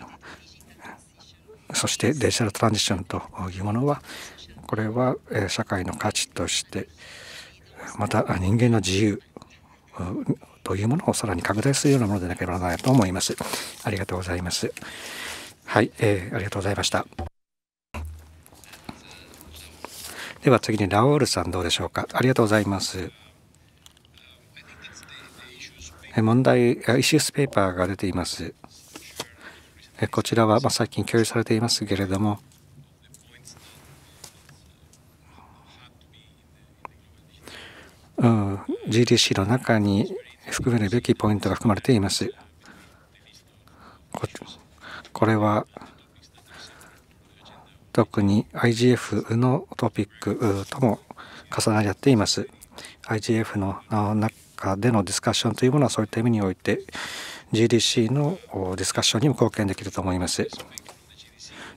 そしてデジタルトランジションというものはこれは社会の価値としてまた人間の自由というものをさらに拡大するようなものでなければならないと思いますありがとうございますはい、えー、ありがとうございましたでは次にラオールさんどうでしょうか。ありがとうございます。問題、イシュースペーパーが出ています。こちらは、ま最近共有されていますけれども、うん、GDC の中に含めるべきポイントが含まれています。これは特に IGF のトピックとも重なり合っています。IGF の中でのディスカッションというものはそういった意味において GDC のディスカッションにも貢献できると思います。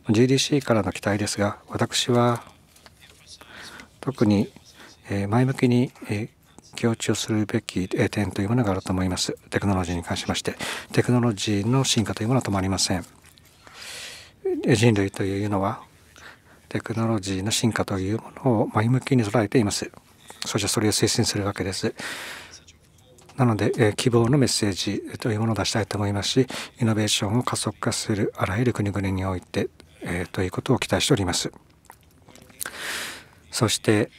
GDC からの期待ですが私は特に前向きに強調するべき点というものがあると思いますテクノロジーに関しましてテクノロジーの進化というものは止まりません人類というのはテクノロジーの進化というものを前向きに捉えていますそしてそれを推進するわけですなので、え希望のメッセージというものを出したいと思いますしイノベーションを加速化するあらゆる国々において、えということを期待しておりますそして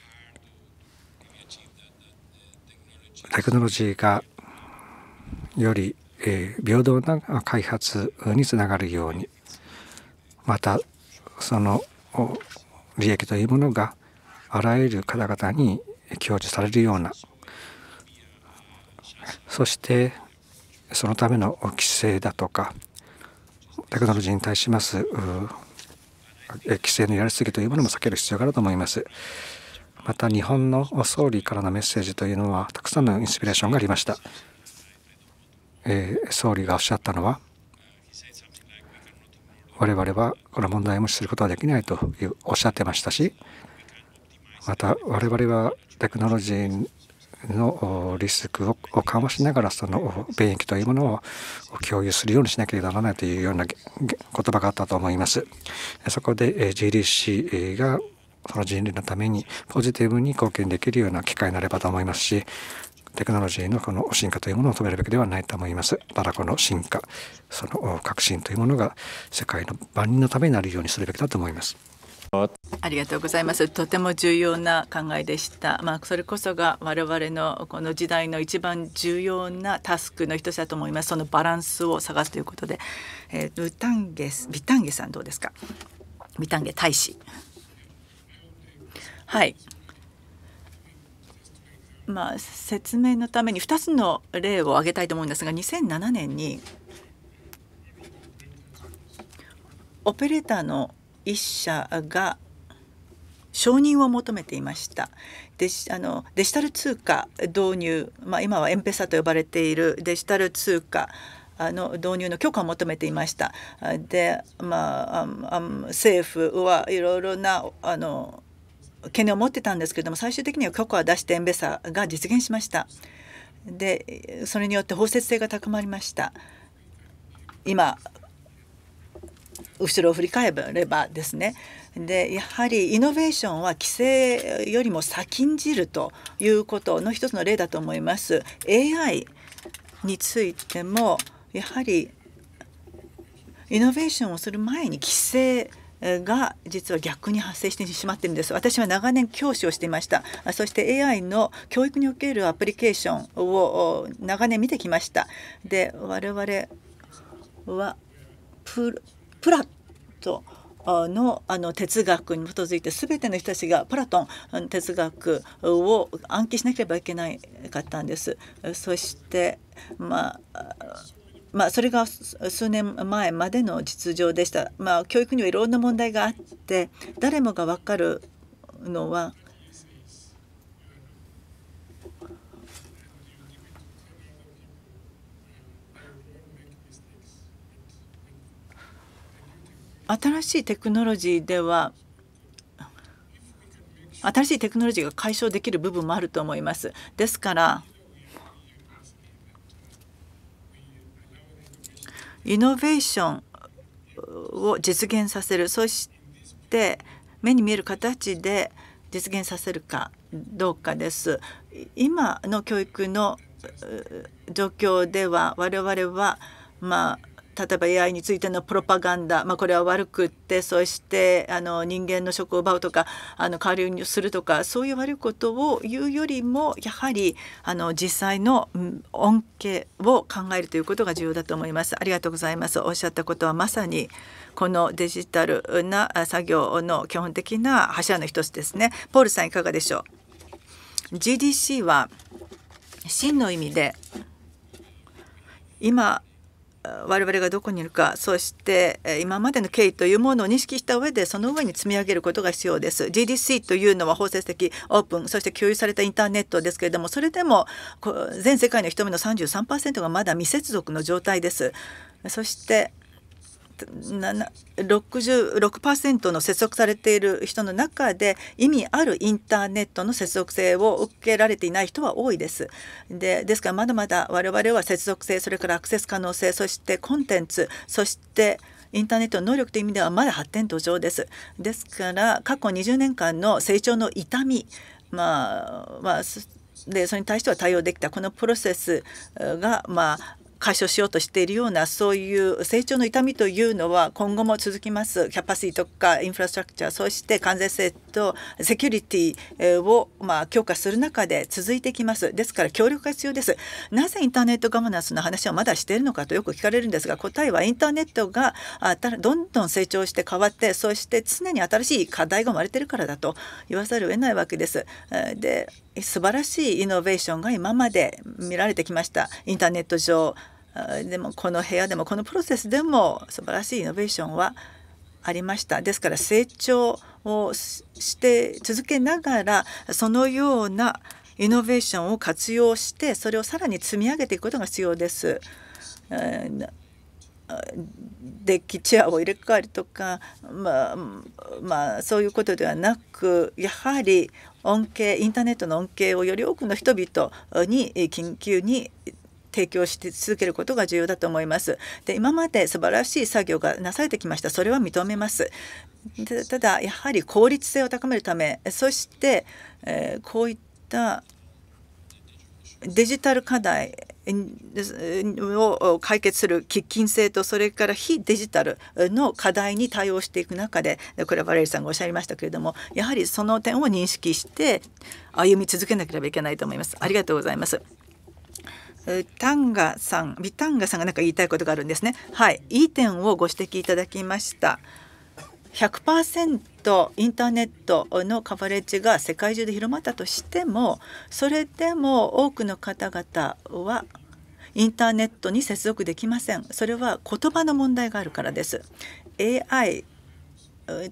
テクノロジーがより、え平等な開発につながるようにまたその利益というものがあらゆる方々に享受されるようなそしてそのための規制だとかテクノロジーに対します規制のやりすぎというものも避ける必要があると思います。また日本の総理からのメッセージというのはたくさんのインスピレーションがありました。えー、総理がおっしゃったのは我々はこの問題を無視することはできないというおっしゃってましたしまた我々はテクノロジーのリスクを緩和しながらその便益というものを共有するようにしなければならないというような言葉があったと思います。そこで GDC がその人類のためにポジティブに貢献できるような機会になればと思いますしテクノロジーのこの進化というものを止めるべきではないと思います。ただこの進化、その革新というものが世界の万人のためになるようにするべきだと思います。ありがとうございます。とても重要な考えでした。まあ、それこそが我々のこの時代の一番重要なタスクの一つだと思います。そのバランスを探すということで、えー、ルタンゲスビタンゲさんどうですか。ビタンゲ大使。はい。まあ、説明のために2つの例を挙げたいと思うんですが2007年にオペレーターの1社が承認を求めていましたデジあのデジタル通貨導入、まあ、今はエンペサと呼ばれているデジタル通貨の導入の許可を求めていました。で、まあ、あ政府はいろいろなあの懸念を持ってたんですけれども最終的には許可を出してエンベサが実現しましたでそれによって包摂性が高まりました今後ろを振り返ればですねでやはりイノベーションは規制よりも先んじるということの一つの例だと思います AI についてもやはりイノベーションをする前に規制が実は逆に発生してしまってるんです私は長年教師をしていましたそして AI の教育におけるアプリケーションを長年見てきましたで我々はプラットのあの哲学に基づいて全ての人たちがプラトン哲学を暗記しなければいけないかったんです。そしてまあまあ、それが数年前までの実情でした、まあ、教育にはいろんな問題があって誰もが分かるのは新しいテクノロジーでは新しいテクノロジーが解消できる部分もあると思います。ですからイノベーションを実現させるそして目に見える形で実現させるかどうかです。今の教育の状況では我々はまあ例えば AI についてのプロパガンダ、まあ、これは悪くってそしてあの人間の職を奪うとかあの代わりにするとかそういう悪いことを言うよりもやはりあの実際の恩恵を考えるということが重要だと思います。ありがとうございますおっしゃったことはまさにこのデジタルな作業の基本的な柱の一つですね。ポールさんいかがでしょう GDC は真の意味で今我々がどこにいるかそして今までの経緯というものを認識した上でその上に積み上げることが必要です GDC というのは包摂的オープンそして共有されたインターネットですけれどもそれでも全世界の人目の33%がまだ未接続の状態ですそして66%の接続されている人の中で意味あるインターネットの接続性を受けられていない人は多いです。でですからまだまだ我々は接続性それからアクセス可能性そしてコンテンツそしてインターネットの能力という意味ではまだ発展途上です。ですから過去20年間の成長の痛みまあまあでそれに対しては対応できたこのプロセスが、まあ、解消しようとしているようなそういう成長の痛みというのは今後も続きますキャパシティとかインフラストラクチャーそして関税性とセキュリティをまあ強化する中で続いてきますですから協力が必要ですなぜインターネットガバナンスの話をまだしているのかとよく聞かれるんですが答えはインターネットがどんどん成長して変わってそして常に新しい課題が生まれているからだと言わざるを得ないわけですで素晴らしいイノベーションが今まで見られてきましたインターネット上でもこの部屋でもこのプロセスでも素晴らしいイノベーションはありましたですから成長をして続けながらそのようなイノベーションを活用してそれをさらに積み上げていくことが必要です。デッキチェアを入れ替えるとか、まあ、まあ、そういうことではなくやはり恩恵インターネットの恩恵をより多くの人々に緊急に提供し続けることが重要だと思います。で今まで素晴らしい作業がなされてきましたそれは認めます。ただやはり効率性を高めるためそして、えー、こういったデジタル課題を解決する喫緊性とそれから非デジタルの課題に対応していく中でこれはバレリさんがおっしゃいましたけれどもやはりその点を認識して歩み続けなければいけないと思います。ありがとうございます。タンガさんビタンガさんが何か言いたいことがあるんですね。はい、いい点をご指摘いただきました。100%インターネットのカバレッジが世界中で広まったとしてもそれでも多くの方々はインターネットに接続できませんそれは言葉の問題があるからです AI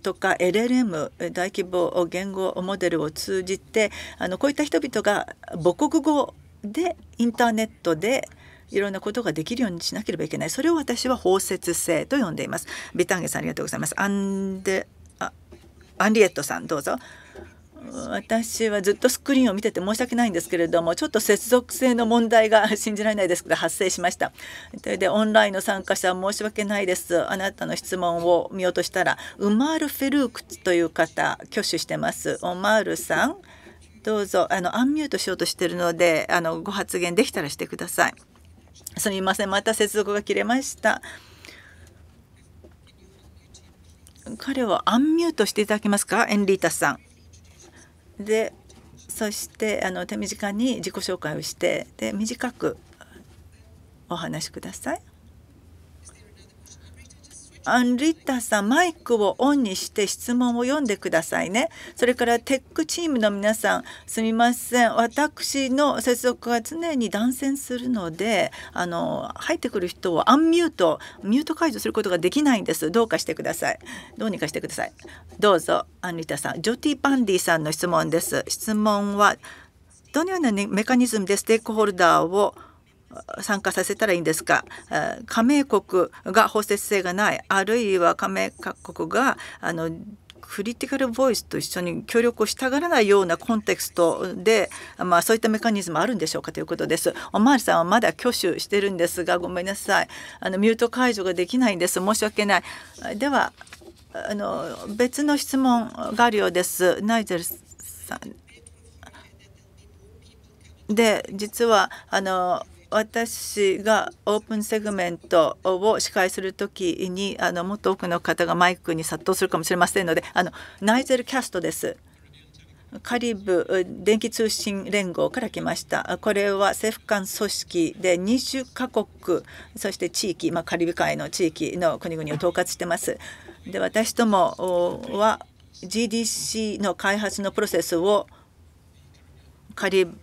とか LLM 大規模言語モデルを通じてあのこういった人々が母国語でインターネットでいろんなことができるようにしなければいけないそれを私は包摂性と呼んでいますビタンゲさんありがとうございますアンデアンリエットさんどうぞ私はずっとスクリーンを見てて申し訳ないんですけれどもちょっと接続性の問題が信じられないですけど発生しましたそれでオンラインの参加者申し訳ないですあなたの質問を見落としたらウマール・フェルークという方挙手してますオマールさんどうぞあのアンミュートしようとしてるのであのご発言できたらしてください。すみませんまた接続が切れました。彼はアンミュートしていただけますかエンリータさん。でそしてあの手短に自己紹介をしてで短くお話しください。アンリッタさんマイクをオンにして質問を読んでくださいねそれからテックチームの皆さんすみません私の接続が常に断線するのであの入ってくる人をアンミュートミュート解除することができないんですどうかしてくださいどうにかしてくださいどうぞアンリッタさんジョティ・パンディさんの質問です質問はどのようなメカニズムでステークホルダーを参加させたらいいんですか加盟国が包摂性がないあるいは加盟各国があのクリティカル・ボイスと一緒に協力をしたがらないようなコンテクストで、まあ、そういったメカニズムあるんでしょうかということです。おまわりさんはまだ挙手してるんですがごめんなさいあのミュート解除ができないんです申し訳ない。ではあの別の質問があるようです。ナイゼルさんで実はあの私がオープンセグメントを司会する時にあのもっと多くの方がマイクに殺到するかもしれませんのであのナイゼルキャストです。カリブ電気通信連合から来ました。これは政府間組織で20カ国、そして地域、まあ、カリブ海の地域の国々を統括してます。で私どもは GDC の開発のプロセスをカリブ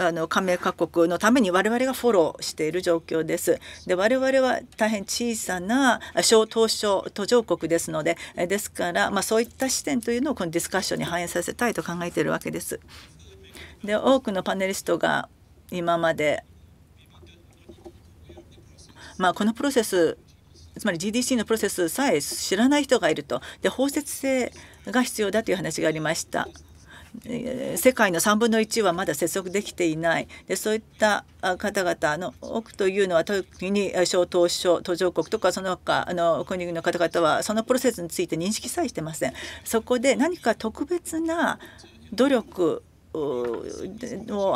あの加盟各国のために我々がフォローしている状況です。で我々は大変小さな小東証途上国ですのでですから、まあ、そういった視点というのをこのディスカッションに反映させたいと考えているわけです。で多くのパネリストが今まで、まあ、このプロセスつまり GDC のプロセスさえ知らない人がいるとで包摂性が必要だという話がありました。世界の3分の1はまだ接続できていないでそういった方々の多くというのは特に小島省途上国とかその他あの国々の方々はそのプロセスについて認識さえしてません。そこで何か特別な努力を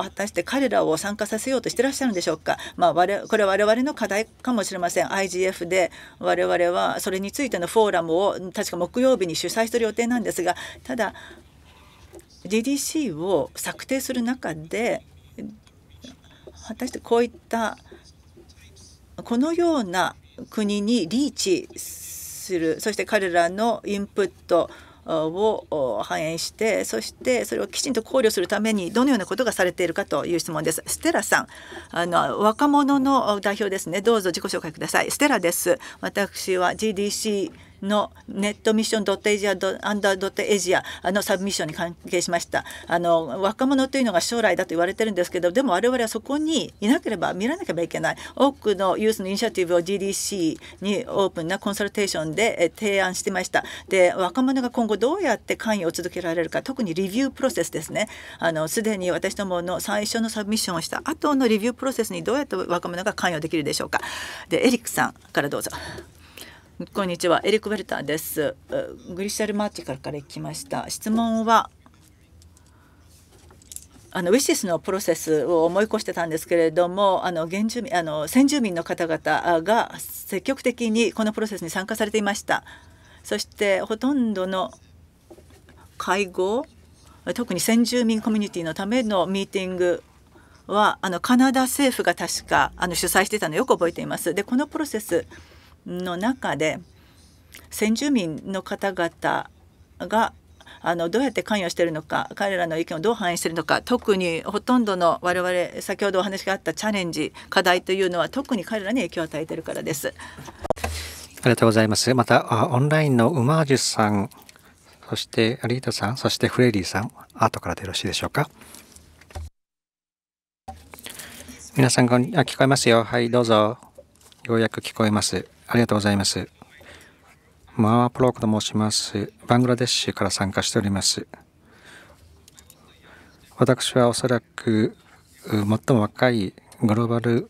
果たして彼らを参加させようとしてらっしゃるんでしょうか、まあ、我これは我々の課題かもしれません IGF で我々はそれについてのフォーラムを確か木曜日に主催する予定なんですがただ DDC を策定する中で果たしてこういったこのような国にリーチするそして彼らのインプットを反映してそしてそれをきちんと考慮するためにどのようなことがされているかという質問ですステラさんあの若者の代表ですねどうぞ自己紹介くださいステラです私は GDC のネットミッションドットエジアアンダードットエジアのサブミッションに関係しましたあの若者というのが将来だと言われてるんですけどでも我々はそこにいなければ見らなければいけない多くのユースのイニシアティブを GDC にオープンなコンサルテーションで提案してましたで若者が今後どうやって関与を続けられるか特にリビュープロセスですねすでに私どもの最初のサブミッションをした後のリビュープロセスにどうやって若者が関与できるでしょうかでエリックさんからどうぞ。こんにちはエリック・ベルターですグリシャル・マーチカルから来ました質問はあのウィシスのプロセスを思い越してたんですけれどもあの原住民あの先住民の方々が積極的にこのプロセスに参加されていましたそしてほとんどの会合特に先住民コミュニティのためのミーティングはあのカナダ政府が確かあの主催してたのよく覚えています。でこのプロセスの中で先住民の方々があのどうやって関与しているのか彼らの意見をどう反映しているのか特にほとんどの我々先ほどお話があったチャレンジ課題というのは特に彼らに影響を与えているからです。ありがとうございます。またオンラインのウマージュさんそしてリータさんそしてフレリーさん後からでよろしいでしょうか。皆さんこんにあ聞こえますよ。はいどうぞ。ようやく聞こえます。ありがとうございます。マープロークと申します。バングラデシュから参加しております。私はおそらく最も若いグローバル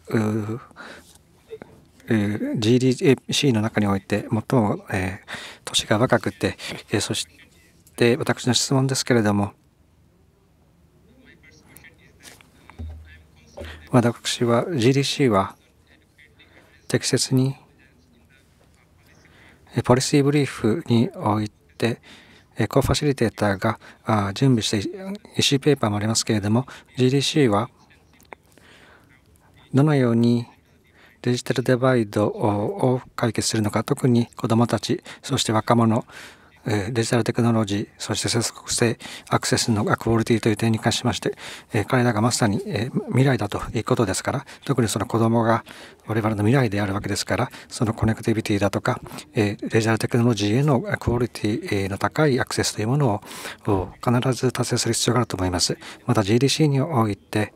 GDC の中において最も、えー、年が若くて、えー、そして私の質問ですけれども私は GDC は適切にポリシーブリーフにおいて、コーファシリテーターが準備して EC ペーパーもありますけれども GDC はどのようにデジタルデバイドを解決するのか特に子どもたちそして若者えデジタルテクノロジー、そして接続性、アクセスのクオリティという点に関しまして、え彼らがまさに、え未来だということですから、特にその子供が我々の未来であるわけですから、そのコネクティビティだとか、えデジタルテクノロジーへのクオリティの高いアクセスというものを必ず達成する必要があると思います。また GDC において、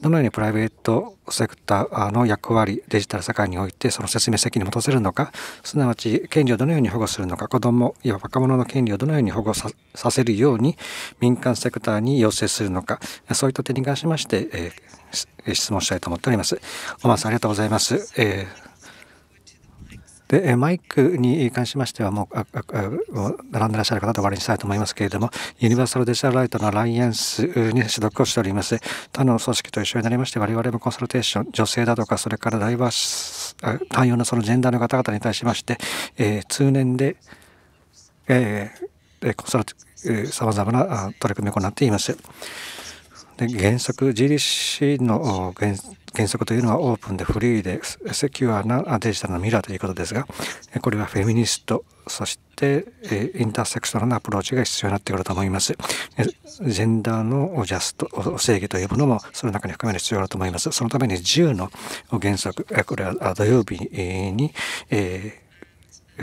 どのようにプライベートセクターの役割デジタル社会においてその説明責任を持たせるのかすなわち権利をどのように保護するのか子どもや若者の権利をどのように保護させるように民間セクターに要請するのかそういった点に関しまして、えー、質問したいと思っております。おまさんありがとうございます、えーでマイクに関しましてはもう並んでらっしゃる方で終わりにしたいと思いますけれどもユニバーサルデジタルライトのアライアンスに所属をしております他の組織と一緒になりまして我々もコンサルテーション女性だとかそれからダイバーシ多様なそのジェンダーの方々に対しまして、えー、通年で、えー、コンサルさまざまな取り組みを行っています。で原則 GDC の原原則というのはオープンでフリーでセキュアなデジタルの未来ということですがこれはフェミニストそしてインターセクショナルなアプローチが必要になってくると思いますジェンダーのジャスト正義というものもその中に含める必要だと思いますそのために10の原則これは土曜日に、えー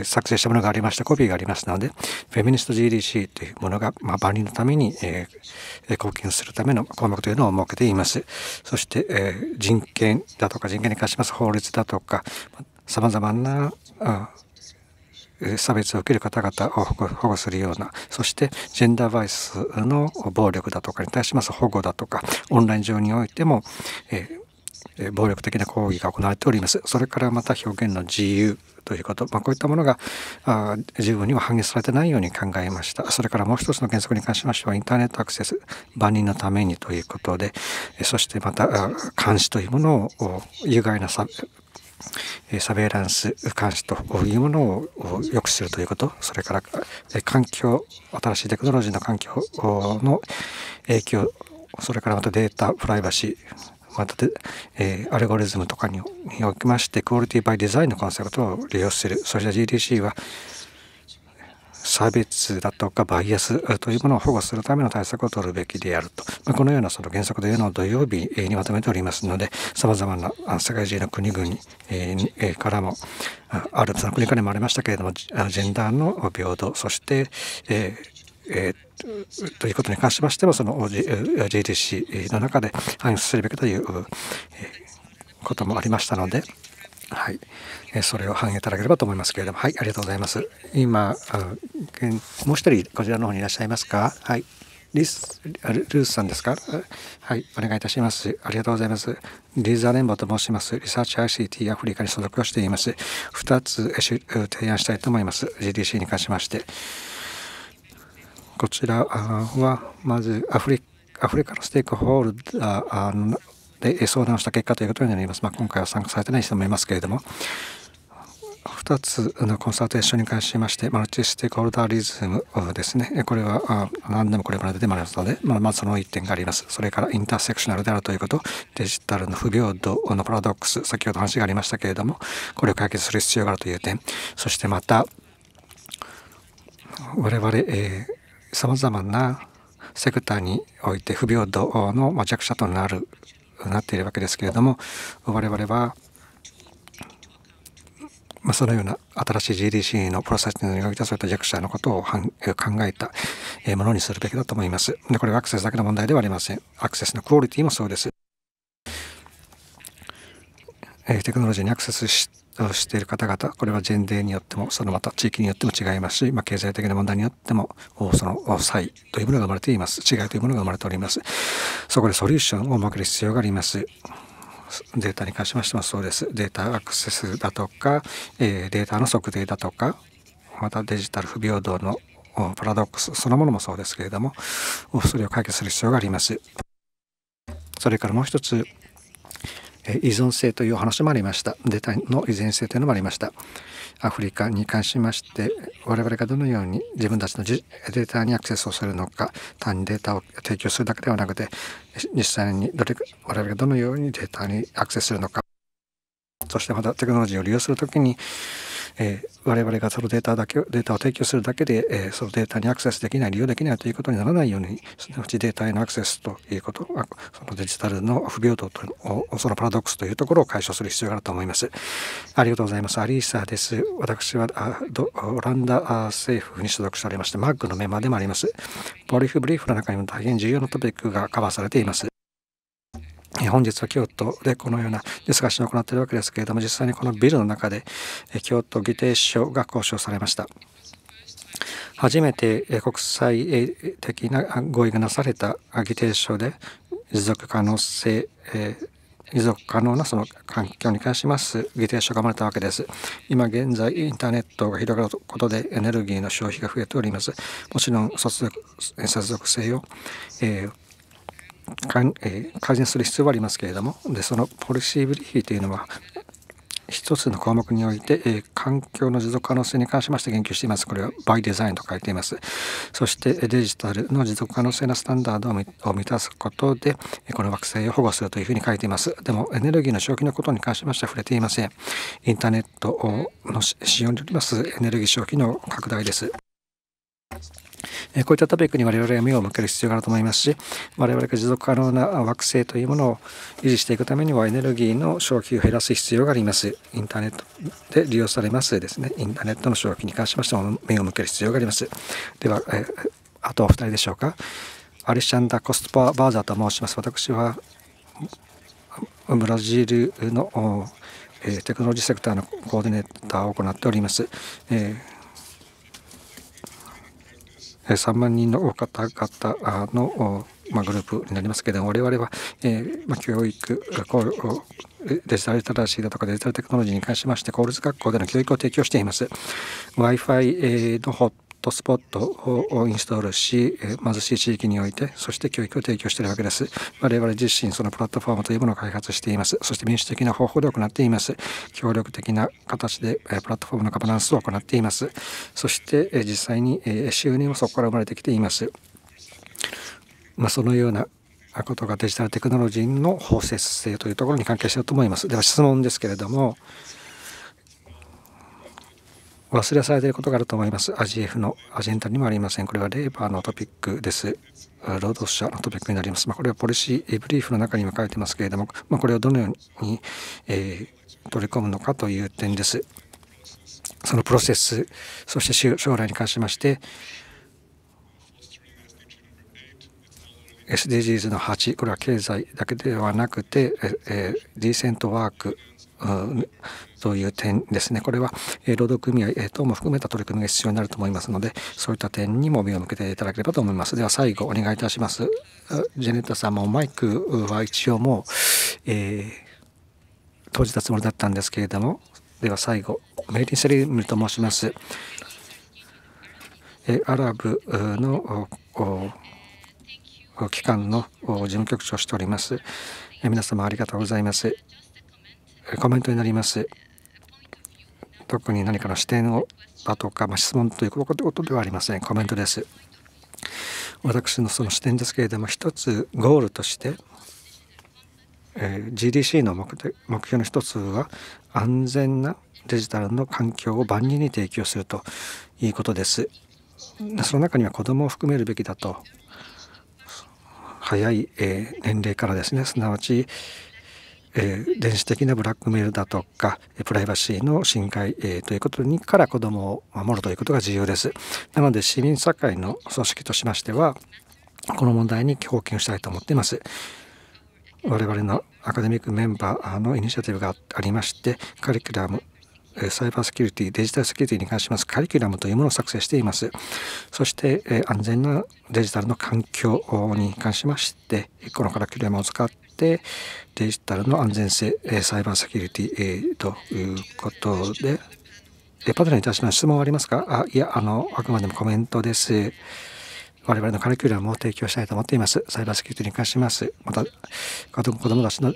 作成したものがありましたコピーがありますのでフェミニスト GDC というものが、まあ、万人のために、えー、貢献するための項目というのを設けていますそして、えー、人権だとか人権に関します法律だとかさまざまな差別を受ける方々を保護するようなそしてジェンダーバイスの暴力だとかに対します保護だとかオンライン上においても、えー暴力的な抗議が行われております。それからまた表現の自由ということ、まあ、こういったものがあ自分には反映されてないように考えました。それからもう一つの原則に関しましてはインターネットアクセス万人のためにということでそしてまた監視というものを有害なササベイランス監視というものを抑止するということそれから環境新しいテクノロジーの環境の影響それからまたデータプライバシーまたで、えー、アルゴリズムとかにおきましてクオリティバイデザインのコンセプトを利用するそして GDC は差別だとかバイアスというものを保護するための対策を取るべきであると、まこのようなその原則というのを土曜日にまとめておりますのでさまざまな世界中の国々からもあるその国からもありましたけれどもジェンダーの平等そして、えーえー、ということに関しましてもその GDC の中で反映するべきという、えー、こともありましたので。はい、えー、それを反映いただければと思いますけれども、はい、ありがとうございます。今、あのもう一人こちらの方にいらっしゃいますか。はい、リスルースさんですかはい、お願いいたします。ありがとうございます。リーザーレンボと申します。リサーチ ICT アフリカに所属をしています。2つ提案したいと思います。GDC に関しまして。こちらはまずアフリアフリカのステークホルダーで相談した結果ということになります。まあ、今回は参加されてない人もいますけれども、2つのコンサルテーションに関しまして、マルチステークホルダーリズムですね。これは何でもこれまで出てまいりますので、ままずその1点があります。それからインターセクショナルであるということ、デジタルの不平等のパラドックス、先ほど話がありましたけれども、これを解決する必要があるという点、そしてまた、我々、えーさまざまなセクターにおいて不平等の弱者となるなっているわけですけれども我々は、まそのような新しい GDC のプロセスにおいてそういった弱者のことを考えたものにするべきだと思います。でこれはアクセスだけの問題ではありません。アクセスのクオリティもそうです。テクノロジーにアクセスしをしている方々これは前例によってもそのまた地域によっても違いますし、まあ、経済的な問題によってもその差異というものが生まれています違いというものが生まれておりますそこでソリューションを設ける必要がありますデータに関しましてもそうですデータアクセスだとか、えー、データの測定だとかまたデジタル不平等のパラドックスそのものもそうですけれどもそれを解決する必要がありますそれからもう一つ依存性という話もありましたデータの依存性というのもありましたアフリカに関しまして我々がどのように自分たちのデータにアクセスをするのか単にデータを提供するだけではなくて実際にどれ我々がどのようにデータにアクセスするのかそしてまたテクノロジーを利用するときにえー、我々がそのデータだけデータを提供するだけで、えー、そのデータにアクセスできない利用できないということにならないようにすなわちデータへのアクセスということそのデジタルの不平等とそのパラドックスというところを解消する必要があると思います。ありがとうございます。アリーサです。私はオランダ政府に所属されましてマックのメンバーでもあります。ポリフブリーフの中にも大変重要なトピックがカバーされています。本日は京都でこのようなディスカッションを行っているわけですけれども実際にこのビルの中で京都議定書が交渉されました初めて国際的な合意がなされた議定書で持続可能性、えー、持続可能なその環境に関します議定書が生まれたわけです。今現在インターネットが広がることでエネルギーの消費が増えております。もちろん接続性を、えーえー、改善する必要はありますけれどもでそのポリシーブリーフというのは一つの項目において、えー、環境の持続可能性に関しまして言及しています。これはバイデザインと書いています。そしてデジタルの持続可能性のスタンダードを満たすことで、この惑星を保護するというふうに書いています。でもエネルギーの消費のことに関しましては触れていません。インターネットの使用によりますエネルギー消費の拡大です。えこういったトピックに我々は目を向ける必要があると思いますし我々が持続可能な惑星というものを維持していくためにはエネルギーの消費を減らす必要がありますインターネットで利用されますですねインターネットの消費に関しましても目を向ける必要がありますでは、えあとお二人でしょうかアリシャンダ・コストパーバーザーと申します私はブラジルのテクノロジーセクターのコーディネーターを行っております、えー3万人の方々の、まあ、グループになりますけれども我々は、えー、まあ、教育デジタルリテラシーだとかデジタルテクノロジーに関しまして公立学校での教育を提供しています。Wi-Fi のトスポットをインストールし、え貧しい地域において、そして教育を提供しているわけです。我々自身、そのプラットフォームというものを開発しています。そして民主的な方法で行っています。協力的な形でえプラットフォームのガバナンスを行っています。そしてえ実際にえ収入もそこから生まれてきています。まあ、そのようなことがデジタルテクノロジーの包摂性というところに関係していると思います。では質問ですけれども、忘れされていることがあると思います。アジエフのアジェンダにもありません。これはレーバーのトピックです。労働者のトピックになります。まあ、これはポリシーブリーフの中にも書いてますけれども、まあ、これをどのように、えー、取り込むのかという点です。そのプロセス、そして将来に関しまして、SDGs の8、これは経済だけではなくて、えディーセントワーク、という点ですねこれは、え労働組合、等も含めた取り組みが必要になると思いますのでそういった点にも目を向けていただければと思いますでは最後お願いいたしますジェネッタさんもマイクは一応もう、えー、じたつもりだったんですけれどもでは最後メイリン・セリムと申しますアラブの機関の事務局長をしております。皆様ありがとうございます。コメントになります。特に何かの視点をだとか、まあ、質問ということではありませんコメントです私のその視点ですけれども一つゴールとして、えー、GDC の目的目標の一つは安全なデジタルの環境を万人に提供するということですその中には子どもを含めるべきだと早い、えー、年齢からですねすなわちえー、電子的なブラックメールだとかプライバシーの侵害、えー、ということにから子どもを守るということが重要です。なので市民社会の組織としましてはこの問題に貢献したいと思っています。我々のアカデミックメンバーのイニシアティブがありましてカリキュラムサイバーセキュリティ、デジタルセキュリティに関しますカリキュラムというものを作成しています。そして、安全なデジタルの環境に関しまして、このカリキュラムを使ってデジタルの安全性、えー、サイバーセキュリティ、えー、ということで、えー、パネーに対しての質問はありますかあいやあのあくまでもコメントです。我々のカリキュラムを提供したいと思っています。サイバーセキュリティに関します。また、子供たちの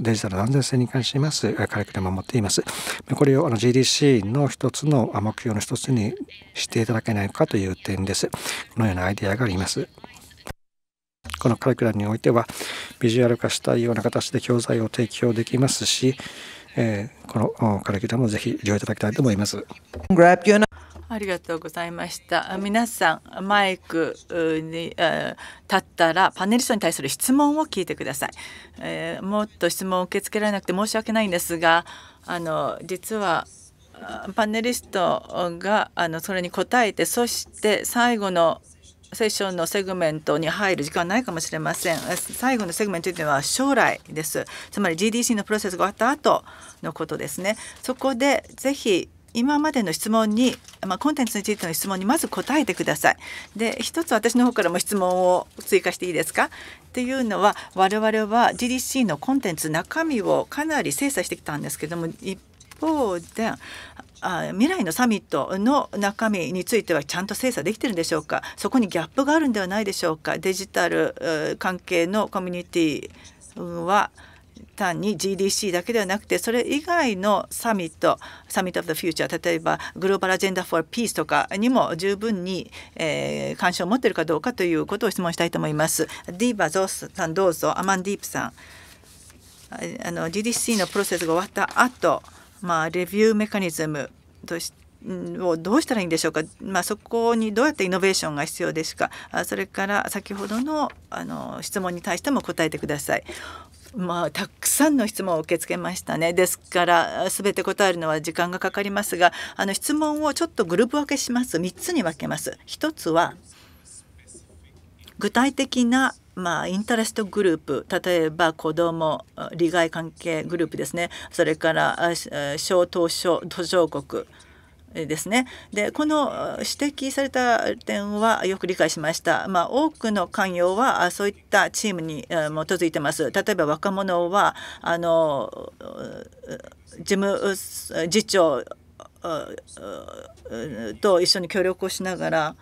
デジタルの安全性に関します。カリキュラムを持っています。これをあの GDC の一つの目標の一つにしていただけないかという点です。このようなアイデアがあります。このカリキュラムにおいてはビジュアル化したいような形で教材を提供できますし、えー、このカリキュラムをぜひ利用いただきたいと思います。ありがとうございました。皆さんマイクに立ったらパネリストに対する質問を聞いてください。えー、もっと質問を受け付けられなくて申し訳ないんですが、あの実はパネリストがあのそれに答えてそして最後のセッションのセグメントに入る時間ないかもしれません最後のセグメントというのは将来ですつまり GDC のプロセスが終わった後のことですねそこでぜひ今までの質問に、まあ、コンテンツについての質問にまず答えてください。で一つ私の方からも質問を追加していいですかっていうのは我々は GDC のコンテンツ中身をかなり精査してきたんですけども一方で未来のサミットの中身についてはちゃんと精査できてるんでしょうかそこにギャップがあるんではないでしょうかデジタル関係のコミュニティは単に GDC だけではなくてそれ以外のサミットサミット・オブ・ザ・フューチャー例えばグローバル・アジェンダ・フォー・ピースとかにも十分に、えー、関心を持っているかどうかということを質問したいと思います。ディーバゾースさんどうぞアマンディープさんあの GDC のプロセスが終わった後まあ、レビューメカニズムとしてをどうしたらいいんでしょうか、まあ、そこにどうやってイノベーションが必要ですかそれから先ほどのあの質問に対しても答えてください。まあ、たくさんの質問を受け付けましたねですから全て答えるのは時間がかかりますがあの質問をちょっとグループ分けします3つに分けます。1つは具体的なまあ、インタレストグループ例えば子ども利害関係グループですねそれから小島小途上国ですね。でこの指摘された点はよく理解しました。まあ、多くの関与はそういったチームに基づいてます。例えば若者はあの事務次長と一緒に協力をしながら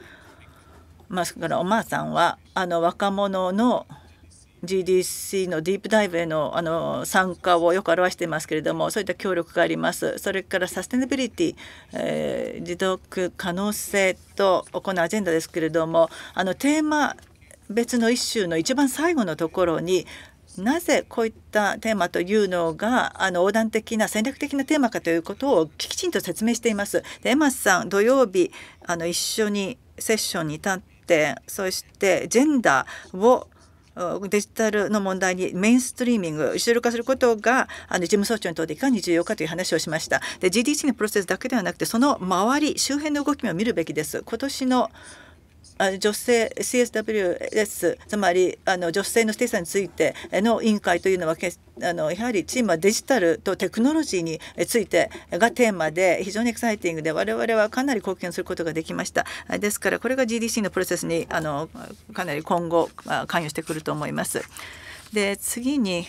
まあ、からおまーさんはあの若者の GDC のディープダイブへのあの参加をよく表していますけれどもそういった協力がありますそれからサステナビリティ、えー、持続可能性とこのアジェンダですけれどもあのテーマ別の一周の一番最後のところになぜこういったテーマというのがあの横断的な戦略的なテーマかということをきちんと説明しています。でエマスさん土曜日あの一緒にセッションに立って点そしてジェンダーをデジタルの問題にメインストリーミング主流化することがあの事務総長にとっていかに重要かという話をしましたで GDC のプロセスだけではなくてその周り周辺の動きも見るべきです今年の女性 CSWS つまりあの女性のステータスについての委員会というのはあのやはりチームはデジタルとテクノロジーについてがテーマで非常にエキサイティングで我々はかなり貢献することができましたですからこれが GDC のプロセスにあのかなり今後関与してくると思います。で次に、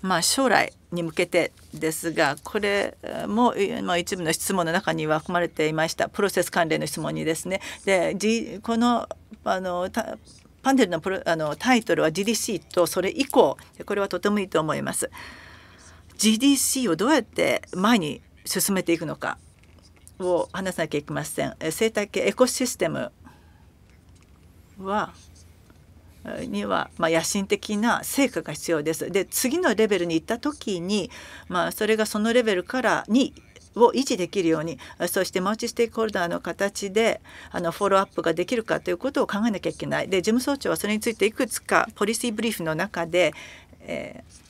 まあ、将来に向けてですがこれも一部の質問の中には含まれていましたプロセス関連の質問にですね。でこのあのパネルのプロあのタイトルは GDC とそれ以降これはとてもいいと思います。GDC をどうやって前に進めていくのかを話さなきゃいけません。生態系エコシステムはには、まあ、野心的な成果が必要です。で次のレベルに行った時に、まあ、それがそのレベルからにを維持できるようにそしてマルチステークホルダーの形であのフォローアップができるかということを考えなきゃいけない。で事務総長はそれについていくつかポリシーブリーフの中で、えー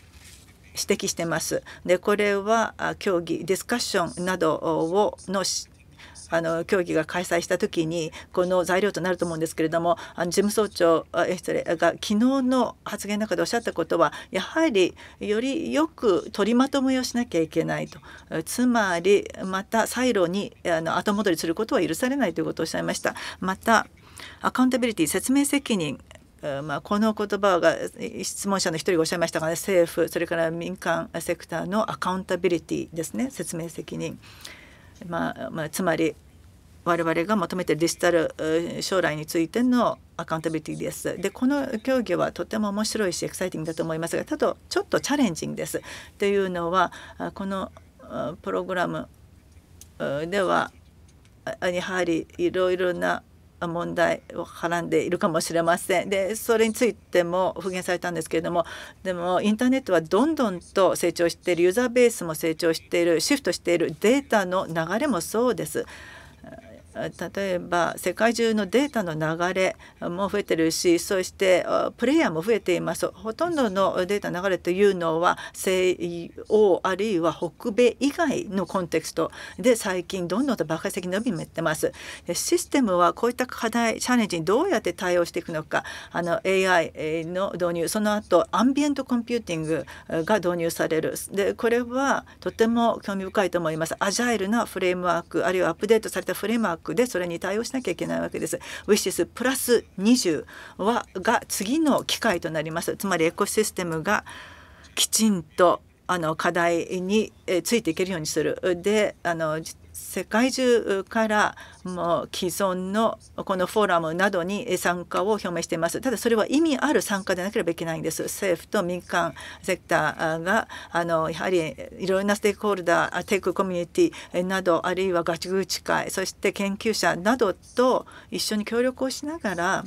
指摘してます。でこれは協議ディスカッションなどをのしあの協議が開催した時にこの材料となると思うんですけれどもあの事務総長が昨日の発言の中でおっしゃったことはやはりよりよく取りまとめをしなきゃいけないとつまりまた再イにあの後戻りすることは許されないということをおっしゃいました。またアカウンタビリティ説明責任まあ、この言葉が質問者の一人がおっしゃいましたが、ね、政府それから民間セクターのアカウンタビリティですね説明責任、まあまあ、つまり我々が求めてデジタル将来についてのアカウンタビリティです。でこの競技はとても面白いしエキサイティングだと思いますがただちょっとチャレンジングです。というのはこのプログラムではやはりいろいろな問題をはらんでいるかもしれませんでそれについても復元されたんですけれどもでもインターネットはどんどんと成長しているユーザーベースも成長しているシフトしているデータの流れもそうです。例えば世界中のデータの流れも増えてるしそしてプレイヤーも増えていますほとんどのデータ流れというのは西欧あるいは北米以外のコンテクストで最近どんどんと爆発的に伸びってますシステムはこういった課題チャレンジにどうやって対応していくのかあの AI の導入その後アンビエントコンピューティングが導入されるでこれはとても興味深いと思いますアジャイルなフレームワークあるいはアップデートされたフレームワーククでそれに対応しなきゃいけないわけです。ウ i s h プラス20はが次の機会となります。つまりエコシステムがきちんとあの課題についていけるようにする。であの世界中からもう既存のこのフォーラムなどに参加を表明しています。ただそれは意味ある参加でなければいけないんです。政府と民間セクターがあのやはりいろいろなステークホルダー、テイクコミュニティなどあるいはガチグチ会、そして研究者などと一緒に協力をしながら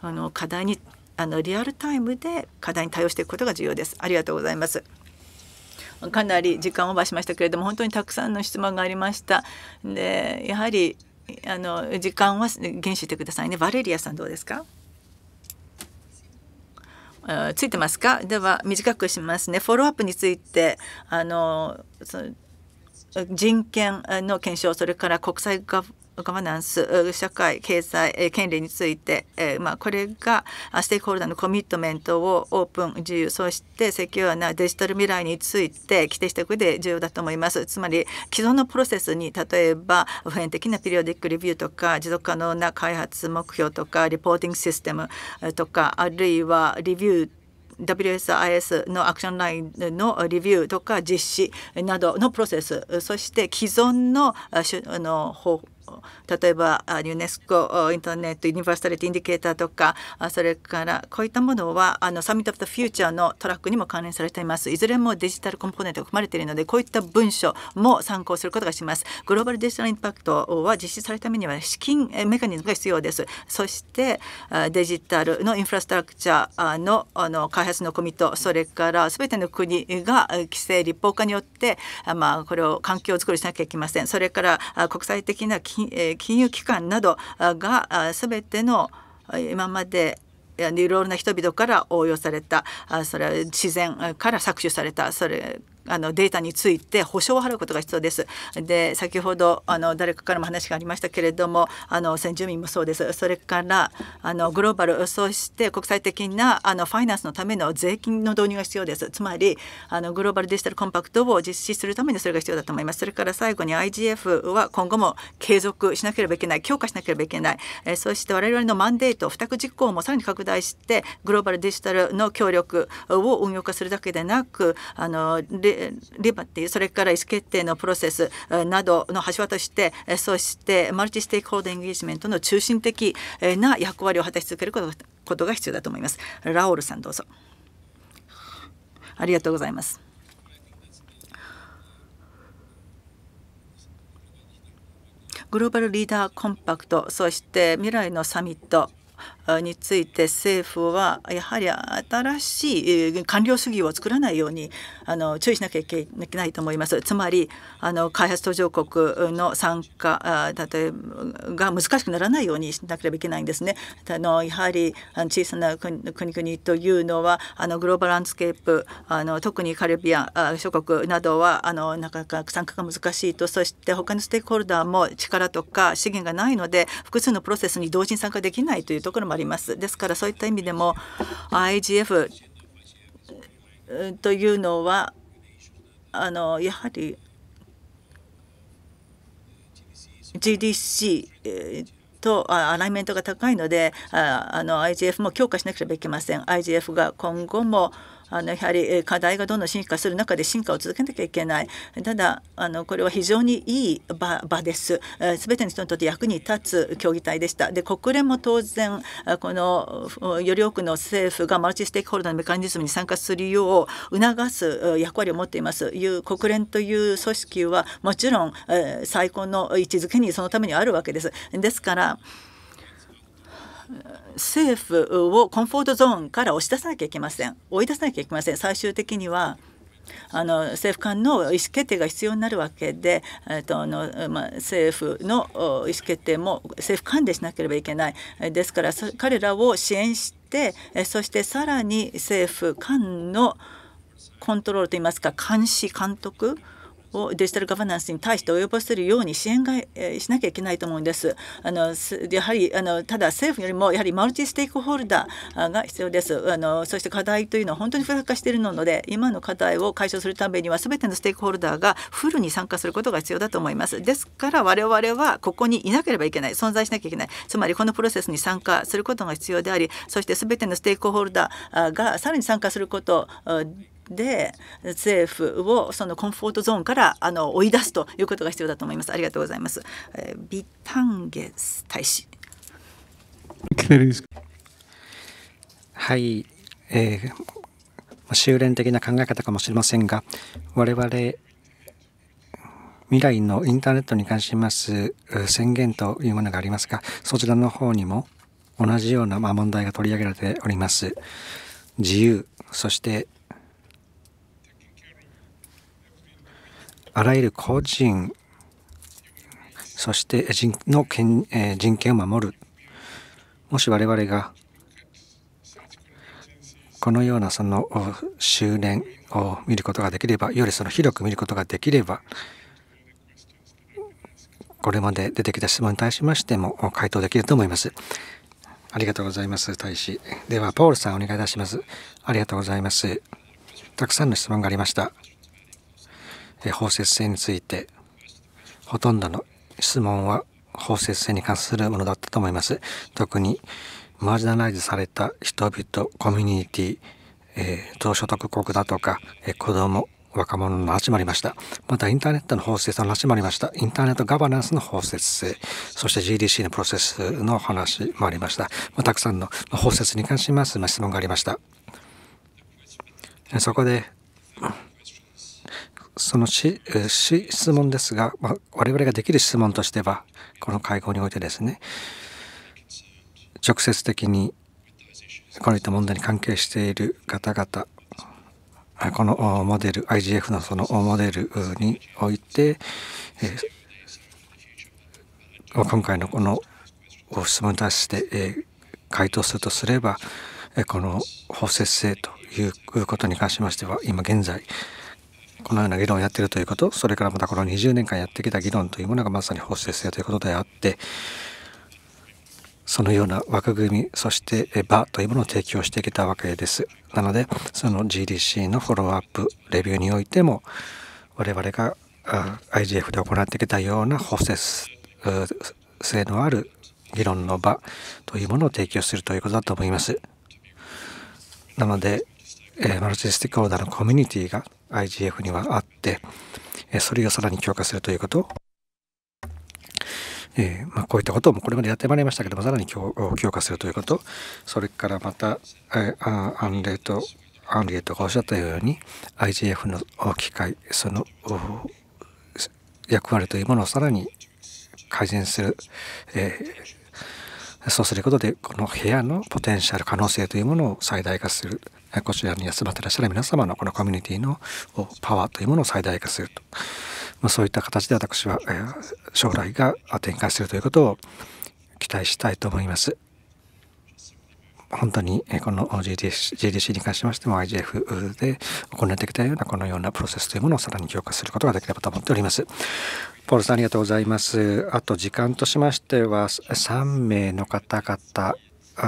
あの課題にあのリアルタイムで課題に対応していくことが重要です。ありがとうございます。かなり時間オーバーしましたけれども本当にたくさんの質問がありました。でやはりあの時間は厳守してくださいね。バレリアさんどうですかついてますかでは短くしますね。フォローアップについてあのその人権の検証それから国際ガガバナンス社会経済権利について、まあ、これがステークホルダーのコミットメントをオープン自由そしてセキュアなデジタル未来について規定した上で重要だと思いますつまり既存のプロセスに例えば普遍的なピリオディックレビューとか持続可能な開発目標とかリポーティングシステムとかあるいはリビュー WSIS のアクションラインのリビューとか実施などのプロセスそして既存のの方法例えばユネスコインターネットユニバーサルティインディケーターとかそれからこういったものはあのサミット・オブ・ザ・フューチャーのトラックにも関連されていますいずれもデジタルコンポーネントが含まれているのでこういった文書も参考することがしますグローバルデジタルインパクトは実施されるためには資金メカニズムが必要ですそしてデジタルのインフラストラクチャーのあの開発のコミットそれから全ての国が規制立法化によってまあこれを環境づくりしなきゃいけませんそれから国際的な金金融機関などが全ての今までいろいろな人々から応用されたそれは自然から搾取されたそれあのデータについて保証を払うことが必要です。で先ほどあの誰かからも話がありましたけれどもあの先住民もそうですそれからあのグローバルそして国際的なあのファイナンスのための税金の導入が必要ですつまりあのグローバルデジタルコンパクトを実施するためにそれが必要だと思いますそれから最後に IGF は今後も継続しなければいけない強化しなければいけない、えそして我々のマンデート付託実行もさらに拡大してグローバルデジタルの協力を運用化するだけでなくあのレリバティそれから意思決定のプロセスなどの橋渡してそしてマルチステークホルダーエンゲージメントの中心的な役割を果たし続けることが必要だと思います。ラオールさんどうぞありがとうございます。グローバルリーダーコンパクトそして未来のサミットについて政府はやはり新しい官僚主義を作らないようにあの注意しなきゃいけないと思います。つまりあの開発途上国の参加例えが難しくならないようにしなければいけないんですね。あのやはり小さな国国というのはあのグローバルランスケープあの特にカリビアン諸国などはあのなかなか参加が難しいとそして他のステークホルダーも力とか資源がないので複数のプロセスに同時に参加できないというところもあります。ります。ですからそういった意味でも IGF というのはあのやはり GDC とアライメントが高いのであの IGF も強化しなければいけません。IGF が今後もあのやはり課題がどんどん進化する中で進化を続けなきゃいけないただあのこれは非常にいい場場です全ての人にとって役に立つ協議体でしたで国連も当然このより多くの政府がマルチステークホルダーのメカニズムに参加するよう促す役割を持っていますいう国連という組織はもちろん最高の位置づけにそのためにあるわけですですから政府をコンフォートゾーンから押し出さなきゃいけません追い出さなきゃいけません最終的にはあの政府間の意思決定が必要になるわけで、えっとのまあ、政府の意思決定も政府間でしなければいけないですから彼らを支援してそしてさらに政府間のコントロールといいますか監視監督をデジタルガバナンスに対して及ぼせるように支援がしなきゃいけないと思うんです。あのやはりあのただ政府よりもやはりマルチステークホルダーが必要です。あのそして課題というのは本当に複雑化しているので今の課題を解消するためには全てのステークホルダーがフルに参加することが必要だと思います。ですから我々はここにいなければいけない存在しなきゃいけないつまりこのプロセスに参加することが必要でありそして全てのステークホルダーがさらに参加することで政府をそのコンフォートゾーンからあの追い出すということが必要だと思います。ありがとうございます。えー、ビタンゲス大使。はい、えー、修練的な考え方かもしれませんが、我々未来のインターネットに関します宣言というものがありますが、そちらの方にも同じような問題が取り上げられております。自由、そしてあらゆる個人そして人の権、えー、人権を守るもし我々がこのようなその執念を見ることができればよりその広く見ることができればこれまで出てきた質問に対しましても回答できると思います。ありがとうございます、大使。では、ポールさんお願いいたします。ありがとうございます。たくさんの質問がありました。包摂性についてほとんどの質問は包摂性に関するものだったと思います特にマージナライズされた人々コミュニティ、えー、所得国だとか、えー、子供若者の話もありましたまたインターネットの包摂の話もありましたインターネットガバナンスの包摂性そして GDC のプロセスの話もありました、まあ、たくさんの包摂に関します質問がありましたそこでそのし質問ですが、まあ、我々ができる質問としてはこの会合においてですね直接的にこういった問題に関係している方々このモデル IGF のそのモデルにおいて今回のこの質問に対して回答するとすればこの包摂性ということに関しましては今現在このような議論をやっているということそれからまたこの20年間やってきた議論というものがまさに保守性ということであってそのような枠組みそして場というものを提供してきたわけですなのでその GDC のフォローアップレビューにおいても我々が IGF で行ってきたような補正性のある議論の場というものを提供するということだと思いますなのでマルチスティックオーダーのコミュニティが IGF にはあって、えそれをさらに強化するということ。えー、まあ、こういったこともこれまでやってまいりましたけども、さらに強化するということ、それからまた、えー、アンレート、アンエットがおっしゃったように、IGF の機械、その役割というものをさらに改善する、えー、そうすることで、この部屋のポテンシャル、可能性というものを最大化する。こちらに集まってらっしゃる皆様のこのコミュニティのパワーというものを最大化すると、まあ、そういった形で私は、え将来が展開するということを期待したいと思います。本当にこの GDC, GDC に関しましても IGF で行ってきたようなこのようなプロセスというものをさらに強化することができればと思っております。ポールさんありがとうございます。あと時間としましては3名の方々、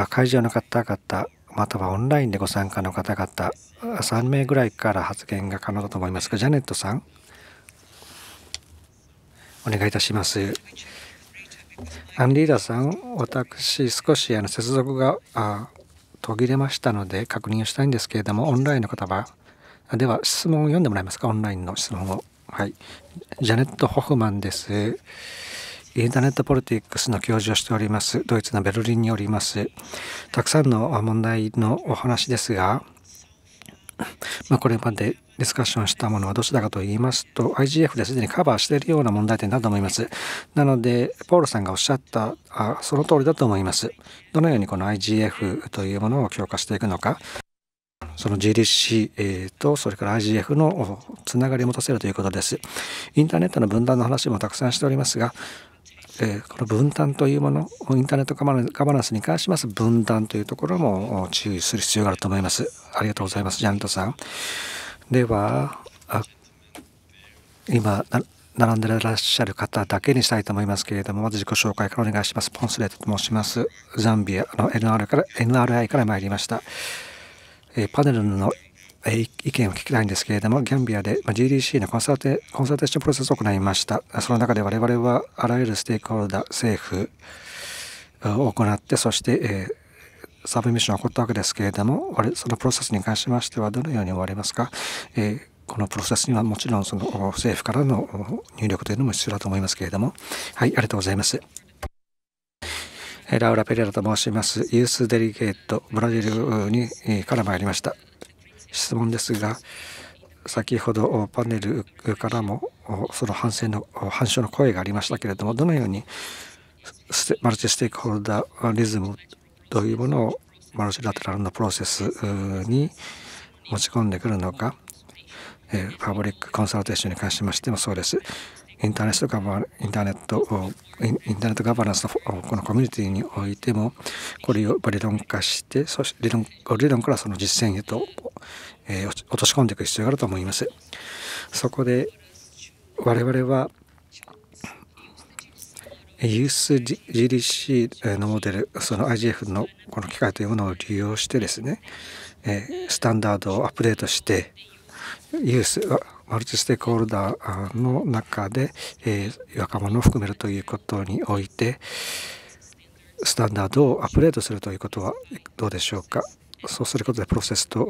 会場の方々、またはオンラインでご参加の方々3名ぐらいから発言が可能だと思いますがジャネットさんお願いいたします。アンリーダーさん私少しあの接続が途切れましたので確認をしたいんですけれどもオンラインの方はでは質問を読んでもらえますかオンラインの質問をはいジャネット・ホフマンですインターネットポリティックスの教授をしておりますドイツのベルリンにおりますたくさんの問題のお話ですが、まあ、これまでディスカッションしたものはどちらかと言いますと IGF ですでにカバーしているような問題点だと思いますなのでポールさんがおっしゃったあその通りだと思いますどのようにこの IGF というものを強化していくのかその GDC とそれから IGF のつながりを持たせるということですインターネットの分断の話もたくさんしておりますがえー、この分担というものインターネットガバナンスに関します分担というところも注意する必要があると思いますありがとうございますジャントさんではあ今並んでいらっしゃる方だけにしたいと思いますけれどもまず自己紹介からお願いしますポンスレートと申しますザンビアの NR から NRI から参りました、えパネルのえ意見を聞きたいんですけれども、ギャンビアで、まあ、GDC のコンサルテコンサルテーションプロセスを行いました。その中で我々はあらゆるステークホルダー、政府を行って、そして、えー、サブミッションが起こったわけですけれども、そのプロセスに関しましてはどのように終わりますか、えーこのプロセスにはもちろんその政府からの入力というのも必要だと思いますけれども、はい、ありがとうございます。ラウラ・ペレラと申します。ユースデリゲート、ブラジルにから参りました。質問ですが先ほどパネルからもその反省の反証の声がありましたけれどもどのようにマルチステークホルダーリズムというものをマルチラテラルのプロセスに持ち込んでくるのか、えパブリックコンサルテーションに関しましてもそうです。インターネットガバインターネットインターネットガバナンスのこのコミュニティにおいてもこれを理論化してそして理論理論からその実践へとえー、落とし込んでいく必要があると思います。そこで我々はユース GDC のモデル、その IGF のこの機械というものを利用してですね、えスタンダードをアップデートして、ユース、マルチステークホルダーの中で、え若者を含めるということにおいて、スタンダードをアップデートするということはどうでしょうか。そうすることでプロセスと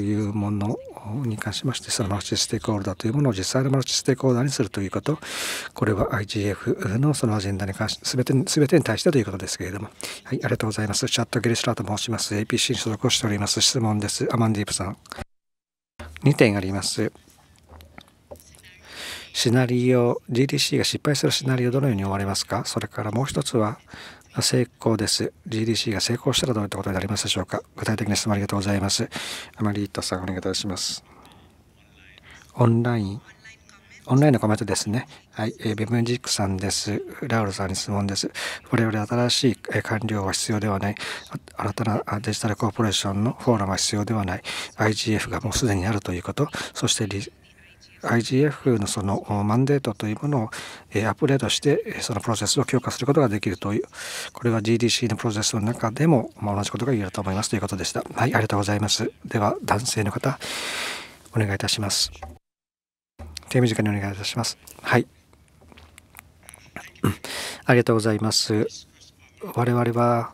いうものに関しましてそのマルチステークホルダーというものを実際のマルチステークホルダーにするということこれは IGF のそのアジェンダに関し全て全てに対してということですけれどもはいありがとうございますチャットゲリスラーと申します APC に所属をしております質問ですアマンディープさん2点ありますシナリオ GDC が失敗するシナリオどのように思われますかそれからもう一つはが成功です。GDC が成功したらどういったことになりますでしょうか。具体的な質問ありがとうございます。アマリータさん、お願いいたします。オンライン。オンラインのコメントですね。はい。えー、ベムジックさんです。ラウルさんに質問です。我々新しい、え官僚は必要ではない。新たなデジタルコーポレーションのフォーラムは必要ではない。IGF がもうすでにあるということ。そして IGF のそのマンデートというものを、えアップデートしてそのプロセスを強化することができるというこれは GDC のプロセスの中でも、ま同じことが言えると思いますということでしたはいありがとうございますでは男性の方お願いいたします手短にお願いいたしますはいありがとうございます我々は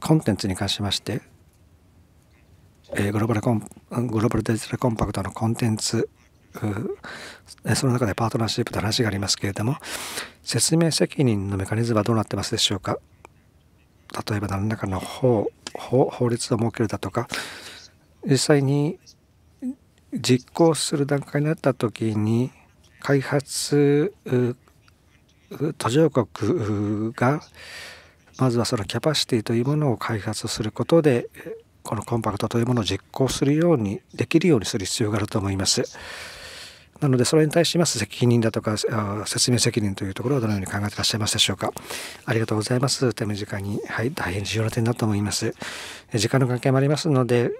コンテンツに関しましてえー、グローバルコングローバルデジタルコンパクトのコンテンツその中でパートナーシップと話がありますけれども説明責任のメカニズムはどうなってますでしょうか例えば何らかの法法律を設けるだとか実際に実行する段階になった時に開発途上国がまずはそのキャパシティというものを開発することでこのコンパクトというものを実行するようにできるようにする必要があると思います。なのでそれに対します責任だとか説明責任というところはどのように考えていらっしゃいますでしょうか。ありがとうございます。手短に、はい、大変重要な点だと思います。時間の関係もありますので、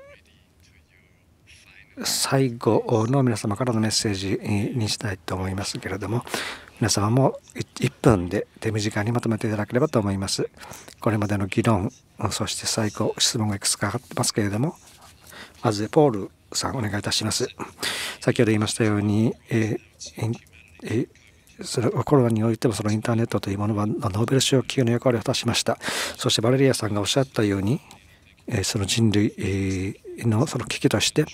最後の皆様からのメッセージにしたいと思いますけれども、皆様も1分で手短にまとめていただければと思います。これまでの議論そして最後質問がいくつかありってますけれどもまずポールさんお願いいたします先ほど言いましたように、ええそれコロナにおいてもそのインターネットというものはノーベル賞級の役割を果たしましたそしてバレリアさんがおっしゃったように、えその人類、えーのその危機として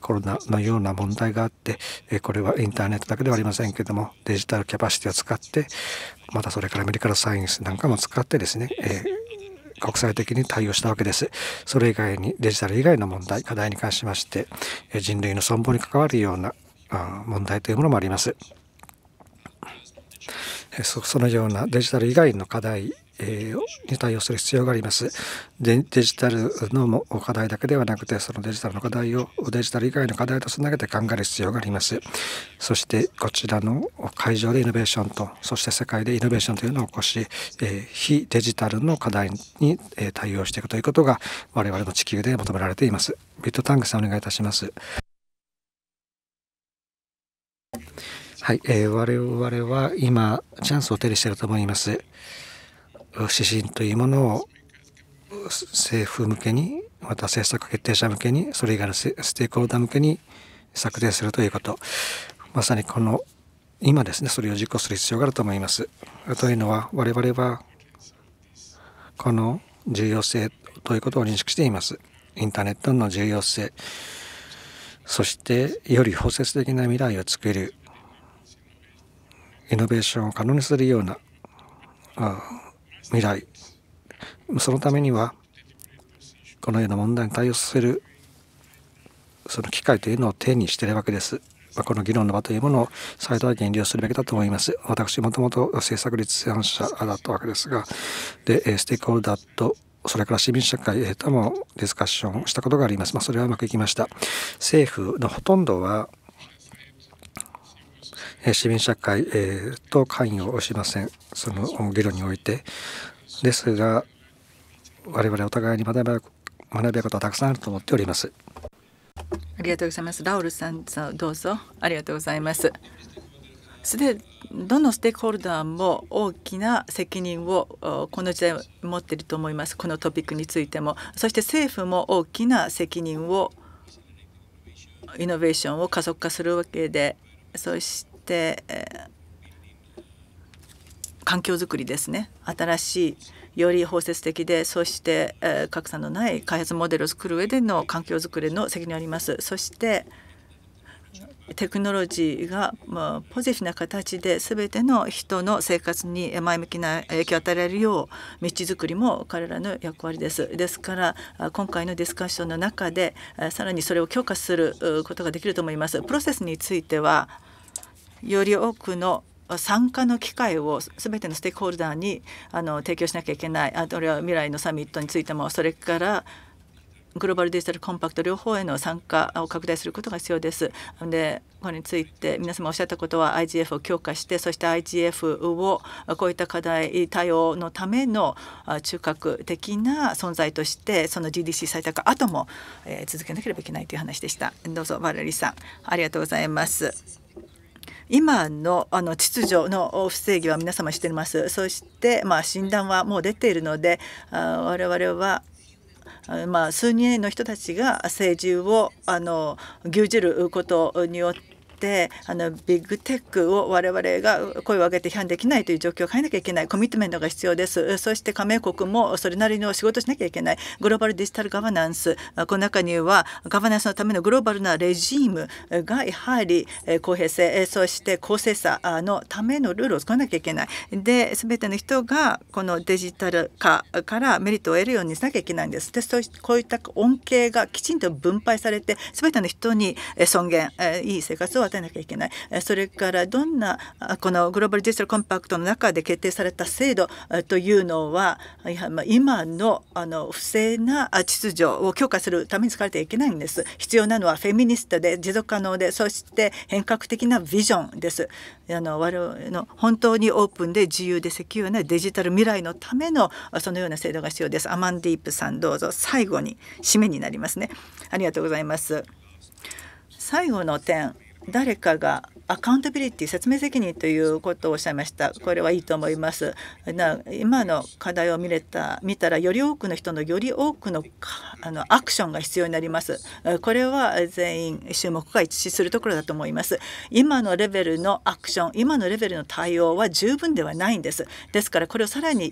コロナのような問題があってこれはインターネットだけではありませんけどもデジタルキャパシティを使ってまたそれからメディカルサイエンスなんかも使ってですね国際的に対応したわけです。それ以外にデジタル以外の問題、課題に関しまして、人類の存亡に関わるような問題というものもあります。そのようなデジタル以外の課題えに対応する必要がありますデジタルの課題だけではなくてそのデジタルの課題をデジタル以外の課題とつなげて考える必要がありますそしてこちらの会場でイノベーションとそして世界でイノベーションというのを起こし、え非デジタルの課題に対応していくということが我々の地球で求められていますビットタンクさんお願いいたしますはい、えー、我々は今チャンスを手にしていると思います。指針というものを政府向けにまた政策決定者向けにそれ以外のステークホルダー向けに策定するということまさにこの今ですねそれを実行する必要があると思います。というのは我々はこの重要性ということを認識しています。インターネットの重要性そしてより包摂的な未来を作るイノベーションを可能にするような未来そのためにはこのような問題に対応させるその機会というのを手にしているわけです。まこの議論の場というものを最大限利用するべきだと思います。私もともと政策立案者だったわけですが、で、ステークホルダーとそれから市民社会ともディスカッションしたことがあります。まあ、それはうまくいきました。政府のほとんどは市民社会、えー、と関与をしませんその議論においてですが我々お互いに学べ学べることはたくさんあると思っておりますありがとうございますラウルさんどうぞありがとうございますすでどのステークホルダーも大きな責任をこの時代持っていると思いますこのトピックについてもそして政府も大きな責任をイノベーションを加速化するわけでそしてして環境づくりですね新しいより包摂的でそしてえ格差のない開発モデルを作る上での環境づくりの責任ありますそしてテクノロジーがポジティブな形で全ての人の生活に前向きな影響を与えられるよう道づくりも彼らの役割です。ですから今回のディスカッションの中でさらにそれを強化することができると思います。プロセスについてはより多くの参加の機会をすべてのステークホルダーにあの提供しなきゃいけないあとは未来のサミットについてもそれからグローバルデジタルコンパクト両方への参加を拡大することが必要です。でこれについて皆様おっしゃったことは IGF を強化してそして IGF をこういった課題対応のための中核的な存在としてその GDC 採択後も続けなければいけないという話でした。どうぞバレリさんありがとうございます。今のあの秩序の不正義は皆様していますそしてまあ診断はもう出ているのであ我々はまあ、数人の人たちが政治をあの牛耳ることによっってあのビッグテックを我々が声を上げて批判できないという状況を変えなきゃいけないコミットメントが必要ですそして加盟国もそれなりの仕事をしなきゃいけないグローバルデジタルガバナンスこの中にはガバナンスのためのグローバルなレジームがやはり公平性そして公正さのためのルールを作らなきゃいけないで全ての人がこのデジタル化からメリットを得るようにしなきゃいけないんですでそうこういった恩恵がきちんと分配されて全ての人に尊厳いい生活を与えなきゃいけないそれからどんなこのグローバルデジタルコンパクトの中で決定された制度というのは今のあの不正な秩序を強化するために使われてはいけないんです必要なのはフェミニストで持続可能でそして変革的なビジョンですあの我々の本当にオープンで自由でセキュアなデジタル未来のためのそのような制度が必要ですアマンディープさんどうぞ最後に締めになりますねありがとうございます最後の点誰かがアカウンタビリティ説明責任ということをおっしゃいましたこれはいいと思いますな今の課題を見れた見たらより多くの人のより多くのあのアクションが必要になりますこれは全員注目が一致するところだと思います今のレベルのアクション今のレベルの対応は十分ではないんですですからこれをさらに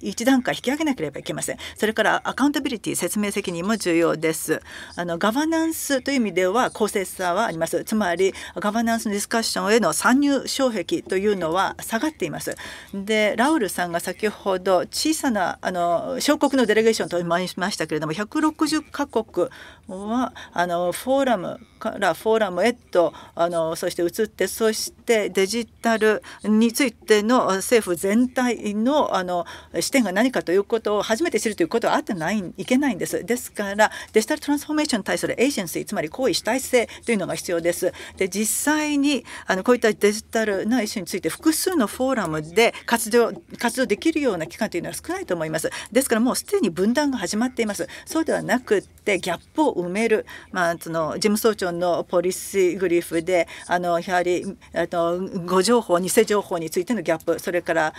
一段階引き上げなければいけませんそれからアカウンタビリティ説明責任も重要ですあのガバナンスという意味では公正さはありますつまりりガバナンスディスカッションへの参入障壁というのは下がっています。でラウルさんが先ほど小さなあの小国のデレゲーションと言いましたけれども160カ国はあのフォーラムからフォーラムへとあのそして移ってそしてデジタルについての政府全体のあの視点が何かということを初めて知るということはあってないいけないんですですからデジタルトランスフォーメーションに対するエージェンシーつまり行為主体性というのが必要ですで実際にあのこういったデジタルの一種について複数のフォーラムで活動活動できるような機関というのは少ないと思いますですからもうすでに分断が始まっていますそうではなくてギャップを埋める、まあ、その事務総長のポリスグリーフであのやはりあの誤情報偽情報についてのギャップそれから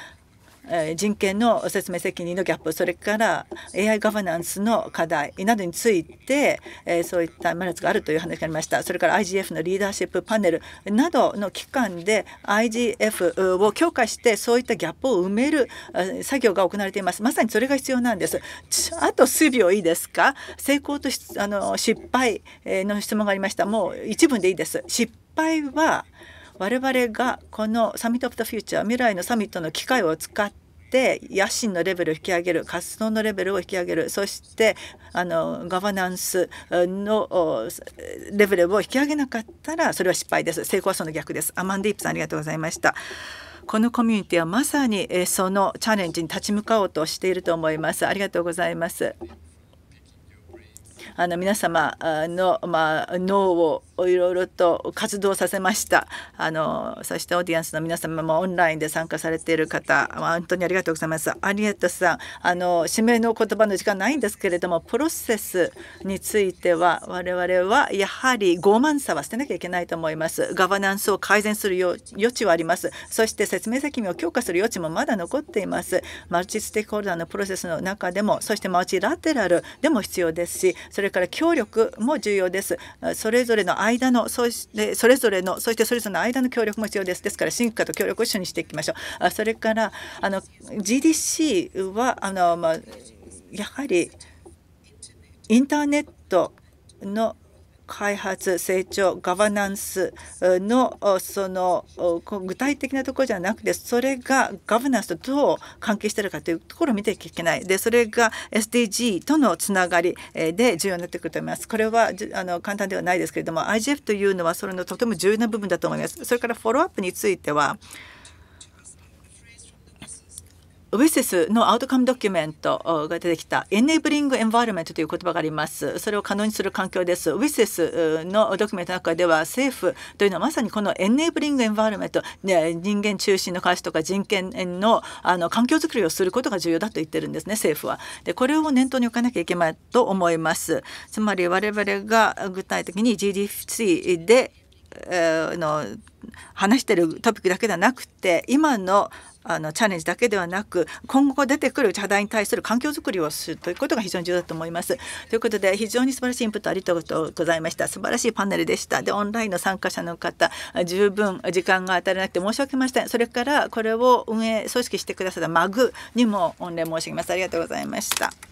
人権の説明責任のギャップそれから AI ガバナンスの課題などについてそういったメリッがあるという話がありましたそれから IGF のリーダーシップパネルなどの機関で IGF を強化してそういったギャップを埋める作業が行われていますまさにそれが必要なんですあと数秒いいですか成功とあの失敗の質問がありましたもう一文でいいです失敗は我々がこのサミット・オブ・ザ・フューチャー未来のサミットの機会を使ってっ野心のレベルを引き上げる活動のレベルを引き上げるそしてあのガバナンスのレベルを引き上げなかったらそれは失敗です成功はその逆ですアマンディープさんありがとうございましたこのコミュニティはまさにそのチャレンジに立ち向かおうとしていると思いますありがとうございますあの皆様の、まあ、脳をいろいろと活動させましたあのそしてオーディエンスの皆様もオンラインで参加されている方本当にありがとうございますアリエットさんあの指名の言葉の時間ないんですけれどもプロセスについては我々はやはり傲慢さは捨てなきゃいけないと思いますガバナンスを改善する余地はありますそして説明責任を強化する余地もまだ残っていますマルチステークホルダーのプロセスの中でもそしてマルチラテラルでも必要ですしそれから協力も重要ですそれぞれの間のそしてそれぞれのそしてそれぞれの間の協力も必要ですですから進化と協力を一緒にしていきましょうあそれからあの GDC はあの、まあ、やはりインターネットの開発成長ガバナンスのその具体的なところじゃなくてそれがガバナンスとどう関係してるかというところを見ていけないでそれが SDG とのつながりで重要になってくると思います。これはあの簡単ではないですけれども IGF というのはそれのとても重要な部分だと思います。それからフォローアップについてはウィセスのアウトカムドキュメントが出てきたエ n a b l i n g e n v i r o n m という言葉があります。それを可能にする環境です。ウィセスのドキュメントの中では政府というのはまさにこのエ n a b l i n g e n v i r o n m 人間中心の会社とか人権のあの環境づくりをすることが重要だと言ってるんですね、政府は。で、これを念頭に置かなきゃいけないと思います。つまり我々が具体的に g d p で、えー、の話してるトピックだけではなくて今のあのチャレンジだけではなく今後出てくる課題に対する環境づくりをするということが非常に重要だと思います。ということで非常に素晴らしいインプットありがとうございました素晴らしいパネルでしたでオンラインの参加者の方十分時間が足りらなくて申し訳ませんそれからこれを運営組織してくださったマグにも御礼申し上げますありがとうございました。